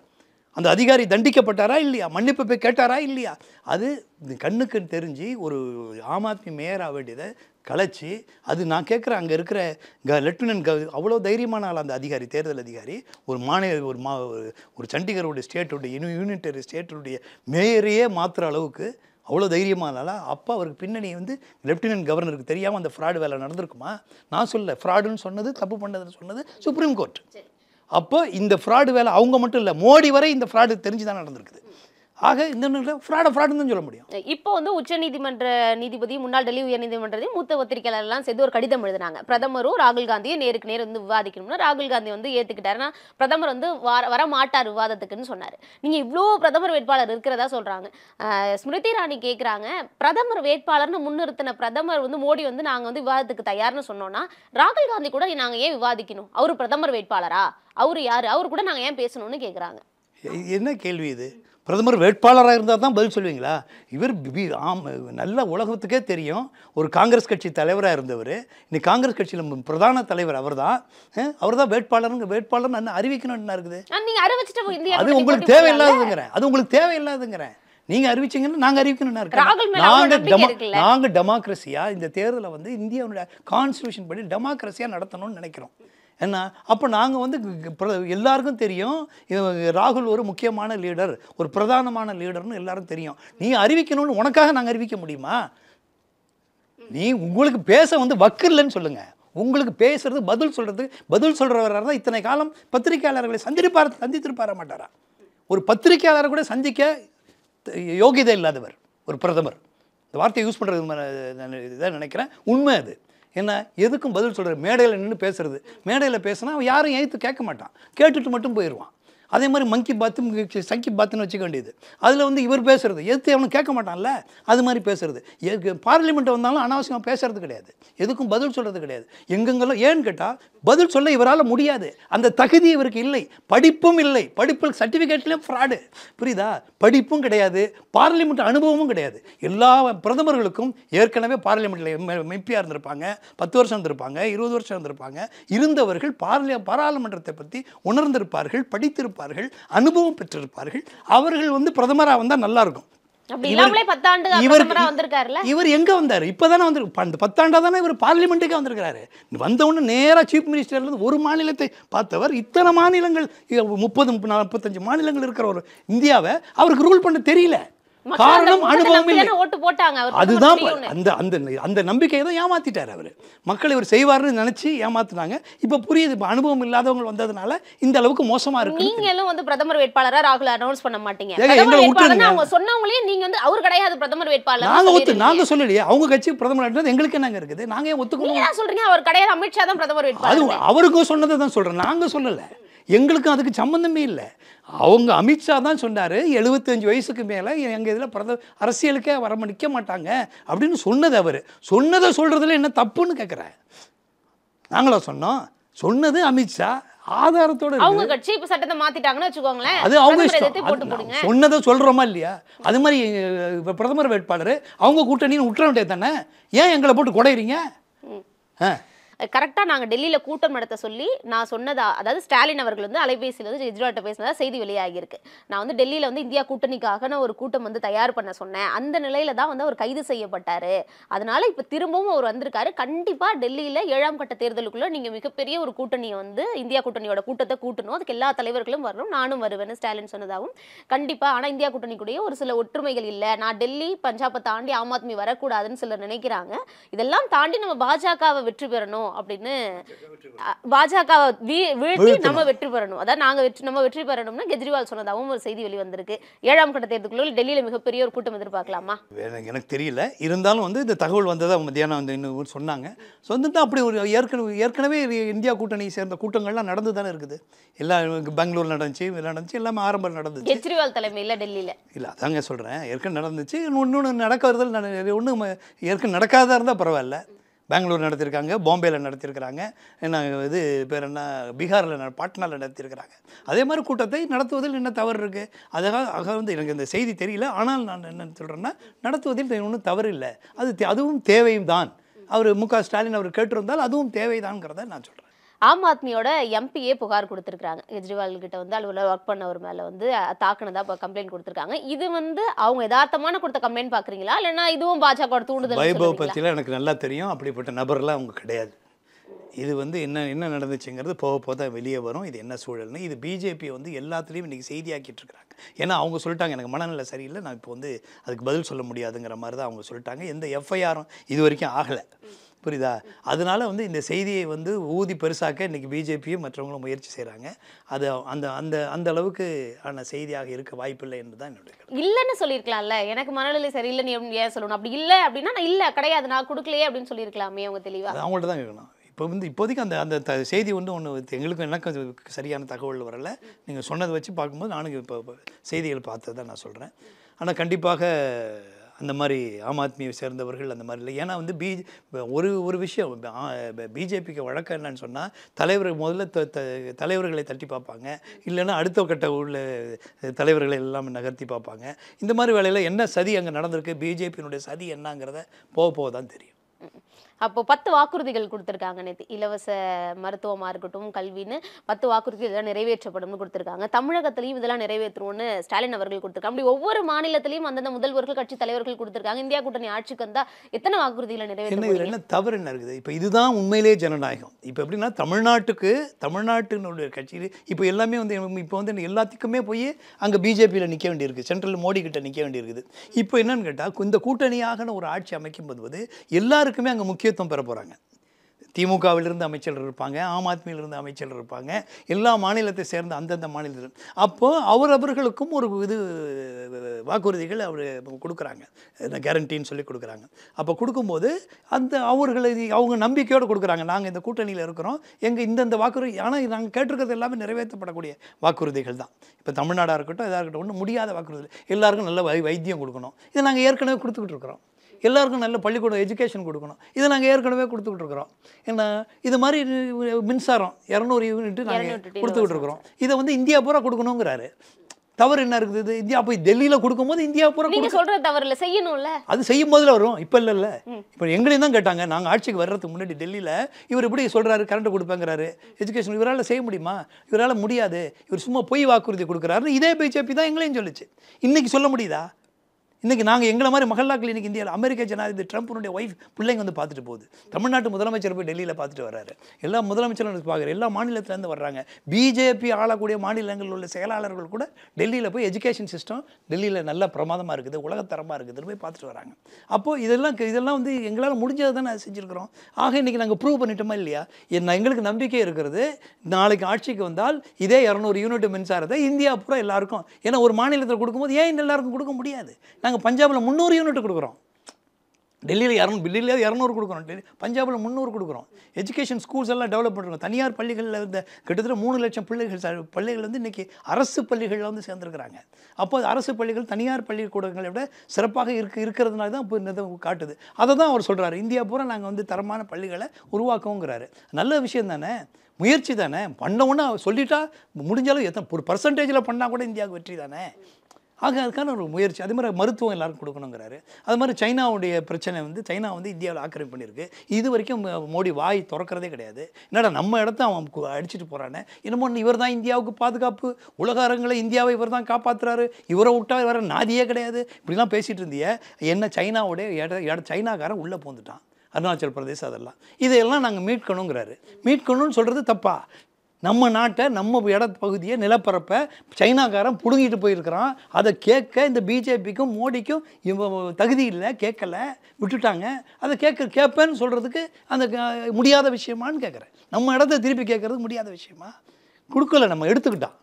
அந்த அதிகாரி தண்டிக்கப்பட்டாரா இல்லையா மன்னிப்பு போய் கேட்டாரா இல்லையா அது கண்ணுக்கு தெரிஞ்சு ஒரு ஆம் ஆத்மி மேயர் ஆக வேண்டியதை கலைச்சி அது நான் கேட்குற அங்கே இருக்கிற க லெப்டினன்ட் க அவ்வளோ தைரியமான ஆள் அந்த அதிகாரி தேர்தல் அதிகாரி ஒரு மாநில ஒரு மா ஒரு சண்டிகருடைய ஸ்டேட்டுடைய இனி யூனிட்டரி ஸ்டேட்டுடைய மேயரையே மாற்றுற அளவுக்கு அவ்வளோ இருந்தாலும் அப்போ அவருக்கு பின்னணி வந்து லெப்டினன்ட் கவர்னருக்கு தெரியாமல் அந்த ஃப்ராடு வேலை நடந்திருக்குமா நான் சொல்ல ஃப்ராடுன்னு சொன்னது தப்பு பண்ணதுன்னு சொன்னது சுப்ரீம் கோர்ட் அப்போ இந்த ஃப்ராடு வேலை அவங்க மட்டும் இல்லை மோடி வரை இந்த ஃப்ராடு தெரிஞ்சு தான் நடந்திருக்குது ஆக இந்த நிலையில் ஃப்ராடை ஃப்ராடுன்னு சொல்ல முடியும் இப்போ வந்து உச்ச நீதிமன்ற நீதிபதி முன்னாள் டெல்லி உயர்நீதிமன்றத்தையும் மூத்த பத்திரிகையாளர்லாம் சேர்ந்து ஒரு கடிதம் எழுதினாங்க பிரதமரும் ராகுல் காந்தியும் நேருக்கு நேர் வந்து விவாதிக்கணும்னா ராகுல் காந்தி வந்து ஏற்றுக்கிட்டாருன்னா பிரதமர் வந்து வர வர மாட்டார் விவாதத்துக்குன்னு சொன்னார் நீங்கள் இவ்வளோ பிரதமர் வேட்பாளர் இருக்கிறதா சொல்கிறாங்க ஸ்மிருதி ராணி கேட்குறாங்க பிரதமர் வேட்பாளர்னு முன்னிறுத்தின பிரதமர் வந்து மோடி வந்து நாங்கள் வந்து விவாதத்துக்கு தயார்னு சொன்னோன்னா ராகுல் காந்தி கூட நாங்கள் ஏன் விவாதிக்கணும் அவர் பிரதமர் வேட்பாளரா அவர் யார் அவர் கூட நாங்கள் ஏன் பேசணும்னு கேட்குறாங்க என்ன கேள்வி இது பிரதமர் வேட்பாளராக இருந்தால் தான் பதில் சொல்லுவீங்களா இவர் பி ஆம் நல்ல உலகத்துக்கே தெரியும் ஒரு காங்கிரஸ் கட்சி தலைவராக இருந்தவர் இன்னைக்கு காங்கிரஸ் கட்சியில் பிரதான தலைவர் அவர் தான் அவர் தான் வேட்பாளருங்க வேட்பாளர் அறிவிக்கணும் என்ன இருக்குது அது உங்களுக்கு தேவையில்லாததுங்கிறேன் அது உங்களுக்கு தேவையில்லாதுங்கிறேன் நீங்க அறிவிச்சீங்கன்னு நாங்க அறிவிக்கணும் நாங்க நாங்க டெமோக்ரஸியா இந்த தேர்தலை வந்து இந்தியாவுடைய கான்ஸ்டியூஷன் படி டெமோக்ரஸியா நடத்தணும்னு நினைக்கிறோம் என்ன அப்போ நாங்கள் வந்து எல்லாருக்கும் தெரியும் ராகுல் ஒரு முக்கியமான லீடர் ஒரு பிரதானமான லீடர்னு எல்லாரும் தெரியும் நீ அறிவிக்கணும்னு உனக்காக நாங்கள் அறிவிக்க முடியுமா நீ உங்களுக்கு பேச வந்து வக்கில்லைன்னு சொல்லுங்கள் உங்களுக்கு பேசுறது பதில் சொல்கிறது பதில் சொல்கிறவராக தான் இத்தனை காலம் பத்திரிகையாளர்களை சந்திப்பார் சந்தித்திருப்பார மாட்டாரா ஒரு பத்திரிகையாளரை கூட சந்திக்க யோகிதை இல்லாதவர் ஒரு பிரதமர் இந்த வார்த்தையை யூஸ் பண்ணுறது இதாக நினைக்கிறேன் உண்மை அது என்ன எதுக்கும் பதில் சொல்கிறார் மேடையில் நின்று பேசுகிறது மேடையில் பேசுனா அவன் யாரும் எய்த்து கேட்க மாட்டான் கேட்டுட்டு மட்டும் போயிடுவான் அதே மாதிரி மங்கி பாத்து சங்கி பாத்துன்னு வச்சுக்க வேண்டியது அதில் வந்து இவர் பேசுகிறது எதிர்த்து அவனு கேட்க மாட்டான்ல அது மாதிரி பேசுகிறது பார்லிமெண்ட் வந்தாலும் அனாவசியமாக பேசுறது கிடையாது எதுக்கும் பதில் சொல்கிறது கிடையாது எங்கெங்கெல்லாம் ஏன்னு கேட்டால் பதில் சொல்ல இவரால் முடியாது அந்த தகுதி இவருக்கு இல்லை படிப்பும் இல்லை படிப்பு சர்டிஃபிகேட்லேயும் ஃப்ராடு புரியுதா படிப்பும் கிடையாது பார்லிமெண்ட் அனுபவமும் கிடையாது எல்லா பிரதமர்களுக்கும் ஏற்கனவே பார்லிமெண்ட்டில் எம்பியாக இருந்திருப்பாங்க பத்து வருஷம் இருந்திருப்பாங்க இருபது வருஷம் இருந்திருப்பாங்க இருந்தவர்கள் பார்லி பாராளுமன்றத்தை பற்றி உணர்ந்திருப்பார்கள் படித்திருப்பார்கள் பெற்றிருப்பார்கள் அனுபவம் பெற்றிருப்பார்கள் அவர்கள் வந்து பிரதமராக வந்தால் நல்லா இருக்கும் இவர் எங்க வந்தாரு இப்பதானே வந்து அந்த பத்தாண்டா தானே இவர் பார்லிமெண்ட்டுக்கே வந்திருக்காரு வந்தவுடனே நேராக சீஃப் மினிஸ்டர்ல இருந்து ஒரு மாநிலத்தை பார்த்தவர் இத்தனை மாநிலங்கள் முப்பது முப்பத்தஞ்சு மாநிலங்கள் இருக்கிற ஒரு இந்தியாவை அவருக்கு ரூல் பண்ண தெரியல காரணம் அனுபவம் இல்லை ஓட்டு போட்டாங்க அதுதான் அந்த அந்த அந்த நம்பிக்கையை தான் ஏமாத்திட்டார் அவர் மக்கள் இவர் செய்வார்னு நினைச்சு ஏமாத்துனாங்க இப்போ புரியுது இப்போ அனுபவம் இல்லாதவங்க வந்ததுனால இந்த அளவுக்கு மோசமா இருக்கு நீங்களும் வந்து பிரதமர் வேட்பாளராக ராகுல் அனௌன்ஸ் பண்ண மாட்டீங்க அவங்க சொன்னவங்களையும் நீங்க வந்து அவர் கிடையாது பிரதமர் வேட்பாளர் நாங்க ஒத்து நாங்க சொல்லலையே அவங்க கட்சி பிரதமர் எங்களுக்கு என்னங்க இருக்குது நாங்க ஏன் ஒத்துக்கணும் சொல்கிறீங்க அவர் கிடையாது அமித்ஷா தான் பிரதமர் வேட்பாளர் அவருக்கும் சொன்னதை தான் சொல்றேன் நாங்க சொல்லலை எங்களுக்கும் அதுக்கு சம்மந்தமே இல்லை அவங்க அமித்ஷா தான் சொன்னார் எழுபத்தஞ்சு வயசுக்கு மேலே எங்கள் இதில் பிரத அரசியலுக்கே வர நிற்க மாட்டாங்க அப்படின்னு சொன்னது அவர் சொன்னதை சொல்கிறதுல என்ன தப்புன்னு கேட்குறேன் நாங்களா சொன்னோம் சொன்னது அமித்ஷா ஆதாரத்தோட அவங்க கட்சி இப்ப சட்டத்தை மாத்திட்டாங்கன்னு வச்சுக்கோங்களேன் அது அவங்க இஷ்டம் சொன்னதை சொல்றோமா இல்லையா அது மாதிரி பிரதமர் வேட்பாளர் அவங்க கூட்டணின்னு விட்டுற வேண்டியது தானே ஏன் எங்களை போட்டு கொடைறீங்க ஆ கரெக்டாக நாங்கள் டெல்லியில் கூட்டம் நடத்த சொல்லி நான் சொன்னதா அதாவது ஸ்டாலின் அவர்கள் வந்து அலைபேசியில் வந்து எஜ்ரிவாட்ட பேசினதாக செய்தி வெளியாகியிருக்கு நான் வந்து டெல்லியில் வந்து இந்தியா கூட்டணிக்காக ஒரு கூட்டம் வந்து தயார் பண்ண சொன்னேன் அந்த நிலையில தான் வந்து அவர் கைது செய்யப்பட்டார் அதனால் இப்போ திரும்பவும் அவர் வந்திருக்காரு கண்டிப்பாக டெல்லியில் ஏழாம் கட்ட தேர்தலுக்குள்ளே நீங்கள் மிகப்பெரிய ஒரு கூட்டணியை வந்து இந்தியா கூட்டணியோட கூட்டத்தை கூட்டணும் அதுக்கு எல்லா தலைவர்களும் வரணும் நானும் வருவேன்னு ஸ்டாலின் சொன்னதாகவும் கண்டிப்பாக ஆனால் இந்தியா கூட்டணிக்குடைய ஒரு சில ஒற்றுமைகள் இல்லை நான் டெல்லி பஞ்சாபை தாண்டி ஆம் ஆத்மி வரக்கூடாதுன்னு சிலர் நினைக்கிறாங்க இதெல்லாம் தாண்டி நம்ம பாஜகவை வெற்றி பெறணும் அப்படின்னு பாஜக வீழ்த்தி நம்ம வெற்றி பெறணும் அதாவது நாங்கள் வெற்றி நம்ம வெற்றி பெறணும்னா கெஜ்ரிவால் சொன்னதாகவும் ஒரு செய்தி வெளிவந்திருக்கு ஏழாம் கட்ட தேர்தலுக்குள்ள டெல்லியில் மிகப்பெரிய ஒரு கூட்டம் எதிர்பார்க்கலாமா எனக்கு தெரியல இருந்தாலும் வந்து இந்த தகவல் வந்ததாக மத்தியானம் வந்து இன்னும் சொன்னாங்க ஸோ அப்படி ஒரு ஏற்கனவே ஏற்கனவே இந்தியா கூட்டணியை சேர்ந்த கூட்டங்கள்லாம் நடந்து தானே இருக்குது எல்லா பெங்களூர் நடந்துச்சு நடந்துச்சு எல்லாமே ஆரம்பம் நடந்தது கெஜ்ரிவால் தலைமையில் டெல்லியில் இல்லை அதாங்க சொல்கிறேன் ஏற்கனவே நடந்துச்சு இன்னொன்று நடக்கிறதுல ஒன்றும் ஏற்கனவே நடக்காதா இருந்தால் பரவாயில்ல பெங்களூர் நடத்தியிருக்காங்க பாம்பேயில் நடத்தியிருக்கிறாங்க நாங்கள் இது பேர் என்ன பீகாரில் பாட்னாவில் நடத்தியிருக்கிறாங்க அதே மாதிரி கூட்டத்தை நடத்துவதில் என்ன தவறு இருக்குது அதாவது ஆக வந்து எனக்கு இந்த செய்தி தெரியல ஆனால் நான் என்ன சொல்கிறேன்னா நடத்துவதில் ஒன்றும் தவறு இல்லை அது அதுவும் தேவையும் தான் அவர் மு க ஸ்டாலின் அவர் கேட்டிருந்தால் அதுவும் தேவைதான்ங்கிறத நான் சொல்கிறேன் ஆம் ஆத்மியோட எம்பியே புகார் கொடுத்துருக்காங்க கெஜ்ரிவால் கிட்ட வந்து அலுவலர் ஒர்க் பண்ணவர் மேலே வந்து தாக்குனதா இப்போ கம்ப்ளைண்ட் கொடுத்துருக்காங்க இது வந்து அவங்க யதார்த்தமான கொடுத்த கம்ப்ளைண்ட் பார்க்குறீங்களா இல்லைன்னா இதுவும் பாஜக தூண்டுதல் வைபவ பற்றிலாம் எனக்கு நல்லா தெரியும் அப்படிப்பட்ட நபர்லாம் அவங்க கிடையாது இது வந்து என்ன என்ன நடந்துச்சுங்கிறது போக போக தான் வெளியே வரும் இது என்ன சூழல்னு இது பிஜேபி வந்து எல்லாத்துலேயும் இன்றைக்கி செய்தியாக்கிட்டு இருக்கிறாங்க ஏன்னா அவங்க சொல்லிட்டாங்க எனக்கு மனநிலை சரியில்லை நான் இப்போ வந்து அதுக்கு பதில் சொல்ல முடியாதுங்கிற மாதிரி தான் அவங்க சொல்லிட்டாங்க எந்த எஃப்ஐஆரும் இது வரைக்கும் ஆகலை புரியுதா அதனால் வந்து இந்த செய்தியை வந்து ஊதி பெருசாக்க இன்றைக்கி பிஜேபியும் மற்றவங்களும் முயற்சி செய்கிறாங்க அது அந்த அந்த அந்த அளவுக்கு ஆன செய்தியாக இருக்க வாய்ப்பில்லை என்று தான் என்னுடைய இல்லைன்னு சொல்லியிருக்கலாம்ல எனக்கு மனநிலை சரி நீ ஏன் சொல்லணும் அப்படி இல்லை அப்படின்னா நான் இல்லை கிடையாது நான் கொடுக்கலையே அப்படின்னு சொல்லியிருக்கலாமே அவங்க தெளிவாக அவங்கள்ட்ட தான் கேட்கணும் இப்போ வந்து இப்போதைக்கு அந்த அந்த த செய்தி வந்து ஒன்று எங்களுக்கும் எனக்கு சரியான தகவல் வரலை நீங்கள் சொன்னதை வச்சு பார்க்கும்போது நானும் இப்போ செய்திகள் பார்த்து தான் நான் சொல்கிறேன் ஆனால் கண்டிப்பாக அந்த மாதிரி ஆம் ஆத்மியை சேர்ந்தவர்கள் அந்த மாதிரி இல்லை ஏன்னா வந்து பி ஒரு ஒரு விஷயம் பிஜேபிக்கு வழக்கம் என்னன்னு சொன்னால் தலைவர் முதல்ல தலைவர்களை தட்டி பார்ப்பாங்க இல்லைன்னா அடுத்த கட்ட உள்ள தலைவர்களை எல்லாம் நகர்த்தி பார்ப்பாங்க இந்த மாதிரி வேலையில் என்ன சதி அங்கே நடந்திருக்கு பிஜேபியினுடைய சதி என்னங்கிறத போக போக தான் தெரியும் அப்போ பத்து வாக்குறுதிகள் கொடுத்துருக்காங்க நேற்று இலவச மருத்துவமாக இருக்கட்டும் கல்வின்னு பத்து வாக்குறுதி இதெல்லாம் நிறைவேற்றப்படும்னு கொடுத்துருக்காங்க தமிழகத்திலையும் இதெல்லாம் நிறைவேற்றுவோம்னு ஸ்டாலின் அவர்கள் கொடுத்துருக்காங்க அப்படி ஒவ்வொரு மாநிலத்திலையும் அந்தந்த முதல்வர்கள் கட்சி தலைவர்கள் கொடுத்துருக்காங்க இந்தியா கூட்டணி ஆட்சிக்கு வந்தால் எத்தனை வாக்குறுதிகளை நிறைவேற்ற என்ன தவறு என்ன இருக்குது இப்போ இதுதான் உண்மையிலே ஜனநாயகம் இப்போ எப்படின்னா தமிழ்நாட்டுக்கு தமிழ்நாட்டினுடைய கட்சியில் இப்போ எல்லாமே வந்து இப்போ வந்து எல்லாத்துக்குமே போய் அங்கே பிஜேபியில் நிற்க வேண்டியிருக்கு சென்ட்ரல் மோடி கிட்ட நிற்க வேண்டியிருக்குது இப்போ என்னன்னு கேட்டால் இந்த கூட்டணியாகன ஒரு ஆட்சி அமைக்கும் போது எல்லாருக்குமே அங்கே முக்கிய முக்கியத்துவம் பெற போகிறாங்க திமுகவிலிருந்து அமைச்சர் இருப்பாங்க ஆம் ஆத்மியிலிருந்து அமைச்சர் இருப்பாங்க எல்லா மாநிலத்தை சேர்ந்த அந்தந்த மாநிலத்தில் அப்போது அவரவர்களுக்கும் ஒரு இது வாக்குறுதிகள் அவர் கொடுக்குறாங்க கேரண்டின்னு சொல்லி கொடுக்குறாங்க அப்போ கொடுக்கும்போது அந்த அவர்களை அவங்க நம்பிக்கையோடு கொடுக்குறாங்க நாங்கள் இந்த கூட்டணியில் இருக்கிறோம் எங்கள் இந்தந்த வாக்குறுதி ஆனால் நாங்கள் கேட்டிருக்கிறது எல்லாமே நிறைவேற்றப்படக்கூடிய வாக்குறுதிகள் தான் இப்போ தமிழ்நாடாக இருக்கட்டும் இதாக இருக்கட்டும் ஒன்றும் முடியாத வாக்குறுதி எல்லாருக்கும் நல்ல வை வைத்தியம் கொடுக்கணும் இதை நாங்கள் ஏற்கனவே கொடுத்துக்கிட்டு இருக்கிறோம் எல்லாருக்கும் நல்ல பள்ளிக்கூடம் எஜுகேஷன் கொடுக்கணும் இதை நாங்கள் ஏற்கனவே கொடுத்துக்கிட்டு இருக்கிறோம் என்ன இது மாதிரி மின்சாரம் இரநூறு யூனிட்டு நாங்கள் கொடுத்துக்கிட்டு இருக்கிறோம் இதை வந்து இந்தியா பூரா கொடுக்கணுங்கிறாரு தவறு என்ன இருக்குது இந்தியா போய் டெல்லியில் கொடுக்கும்போது இந்தியா பூரா நீங்க சொல்ற தவறு இல்லை செய்யணும்ல அது செய்யும் போதில் வரும் இப்போ இல்லை இல்லை இப்போ எங்களையும் தான் கேட்டாங்க நாங்கள் ஆட்சிக்கு வர்றதுக்கு முன்னாடி டெல்லியில் இவர் எப்படி சொல்கிறாரு கரண்ட் கொடுப்பேங்கிறாரு எஜுகேஷன் இவரால் செய்ய முடியுமா இவரால் முடியாது இவர் சும்மா பொய் வாக்குறுதி கொடுக்குறாரு இதே பிஜேபி தான் எங்களையும் சொல்லிச்சு இன்னைக்கு சொல்ல முடியுதா இன்றைக்கி நாங்கள் எங்களை மாதிரி மகளா கிளினிக் இந்தியாவில் அமெரிக்க ஜனாதிபதி ட்ரம்ப்னுடைய ஒய்ஃப் பிள்ளைங்க வந்து பார்த்துட்டு போகுது தமிழ்நாட்டு முதலமைச்சர் போய் டெல்லியில் பார்த்துட்டு வர்றாரு எல்லா முதலமைச்சரும் பார்க்குறாரு எல்லா மாநிலத்திலேருந்து வர்றாங்க பிஜேபி ஆளக்கூடிய மாநிலங்களில் உள்ள செயலாளர்கள் கூட டெல்லியில் போய் எஜுகேஷன் சிஸ்டம் டெல்லியில் நல்ல பிரமாதமாக இருக்குது உலகத்தரமாக இருக்குதுன்னு போய் பார்த்துட்டு வராங்க அப்போது இதெல்லாம் இதெல்லாம் வந்து எங்களால் முடிஞ்சதை தான் நான் செஞ்சுருக்கிறோம் ஆக இன்றைக்கி நாங்கள் ப்ரூவ் பண்ணிட்டோமா இல்லையா என்ன எங்களுக்கு நம்பிக்கை இருக்கிறது நாளைக்கு ஆட்சிக்கு வந்தால் இதே இரநூறு யூனிட் மின்சாரத்தை இந்தியா பூரா எல்லாருக்கும் ஏன்னா ஒரு மாநிலத்தில் கொடுக்கும்போது ஏன் எல்லாருக்கும் கொடுக்க முடியாது நாங்கள் நாங்கள் பஞ்சாபில் முந்நூறு யூனிட் கொடுக்குறோம் டெல்லியில் இரநூறு டெல்லியிலேயே இரநூறு கொடுக்குறோம் டெல்லி பஞ்சாபில் முந்நூறு கொடுக்குறோம் எஜுகேஷன் ஸ்கூல்ஸ் எல்லாம் டெவலப் பண்ணுறோம் தனியார் பள்ளிகளில் இருந்த கிட்டத்தட்ட மூணு லட்சம் பிள்ளைகள் பள்ளிகள் வந்து இன்றைக்கி அரசு பள்ளிகளில் வந்து சேர்ந்துருக்கிறாங்க அப்போ அரசு பள்ளிகள் தனியார் பள்ளிக்கூடங்களை விட சிறப்பாக இருக்கு இருக்கிறதுனால தான் இப்போ இந்த காட்டுது அதை தான் அவர் சொல்கிறாரு இந்தியா பூரா நாங்கள் வந்து தரமான பள்ளிகளை உருவாக்குவோங்கிறாரு நல்ல விஷயம் தானே முயற்சி தானே பண்ணவுன்னு சொல்லிட்டா முடிஞ்சாலும் எத்தனை ஒரு பர்சன்டேஜில் பண்ணால் கூட இந்தியாவுக்கு வெற்றி தானே ஆக அதுக்கான ஒரு முயற்சி அது மாதிரி மருத்துவம் எல்லாரும் கொடுக்கணுங்கிறாரு அது மாதிரி சைனாவுடைய பிரச்சனை வந்து சைனா வந்து இந்தியாவில் ஆக்கிரமி பண்ணியிருக்கு இது வரைக்கும் மோடி வாய் திறக்கிறதே கிடையாது என்னடா நம்ம இடத்த அவன் அடிச்சுட்டு போகிறானே என்னமோ இவர் தான் இந்தியாவுக்கு பாதுகாப்பு உலக அரங்களை இந்தியாவை இவர் தான் காப்பாற்றுறாரு இவரை விட்டா வேற நாதியே கிடையாது இப்படிலாம் பேசிகிட்டு இருந்திய என்ன சைனாவுடைய இட சைனாக்காரன் உள்ளே போந்துட்டான் அருணாச்சல் பிரதேசம் அதெல்லாம் இதையெல்லாம் நாங்கள் மீட்கணுங்கிறாரு மீட்கணும்னு சொல்கிறது தப்பா நம்ம நாட்டை நம்ம இட பகுதியை நிலப்பரப்பை சைனாக்காரன் பிடுங்கிட்டு போயிருக்கிறான் அதை கேட்க இந்த பிஜேபிக்கும் மோடிக்கும் இவ தகுதி இல்லை கேட்கல விட்டுட்டாங்க அதை கேட்க கேட்பேன்னு சொல்கிறதுக்கு அந்த முடியாத விஷயமான்னு கேட்குறேன் நம்ம இடத்த திருப்பி கேட்குறது முடியாத விஷயமா கொடுக்கல நம்ம எடுத்துக்கிட்டான்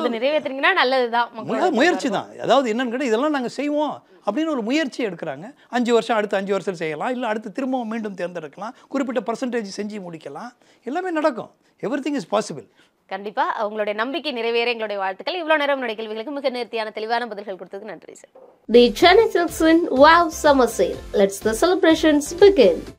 அதை நிறைவேற்றுறீங்கன்னா நல்லதுதான் முயற்சி தான் அதாவது என்னன்னு கேட்டால் இதெல்லாம் நாங்கள் செய்வோம் அப்படின்னு ஒரு முயற்சி எடுக்கிறாங்க அஞ்சு வருஷம் அடுத்து அஞ்சு வருஷம் செய்யலாம் இல்லை அடுத்து திரும்பவும் மீண்டும் தேர்ந்தெடுக்கலாம் குறிப்பிட்ட பர்சன்டேஜ் செஞ்சு முடிக்கலாம் எல்லாமே நடக்கும் எவ்ரி திங் இஸ் பாசிபிள் கண்டிப்பாக அவங்களுடைய நம்பிக்கை நிறைவேற எங்களுடைய வாழ்த்துக்கள் இவ்வளோ நேரம் உடைய கேள்விகளுக்கு மிக நேர்த்தியான தெளிவான பதில்கள் கொடுத்ததுக்கு நன்றி சார் தி சென்னை சில்க்ஸின் wow summer sale let's the celebrations begin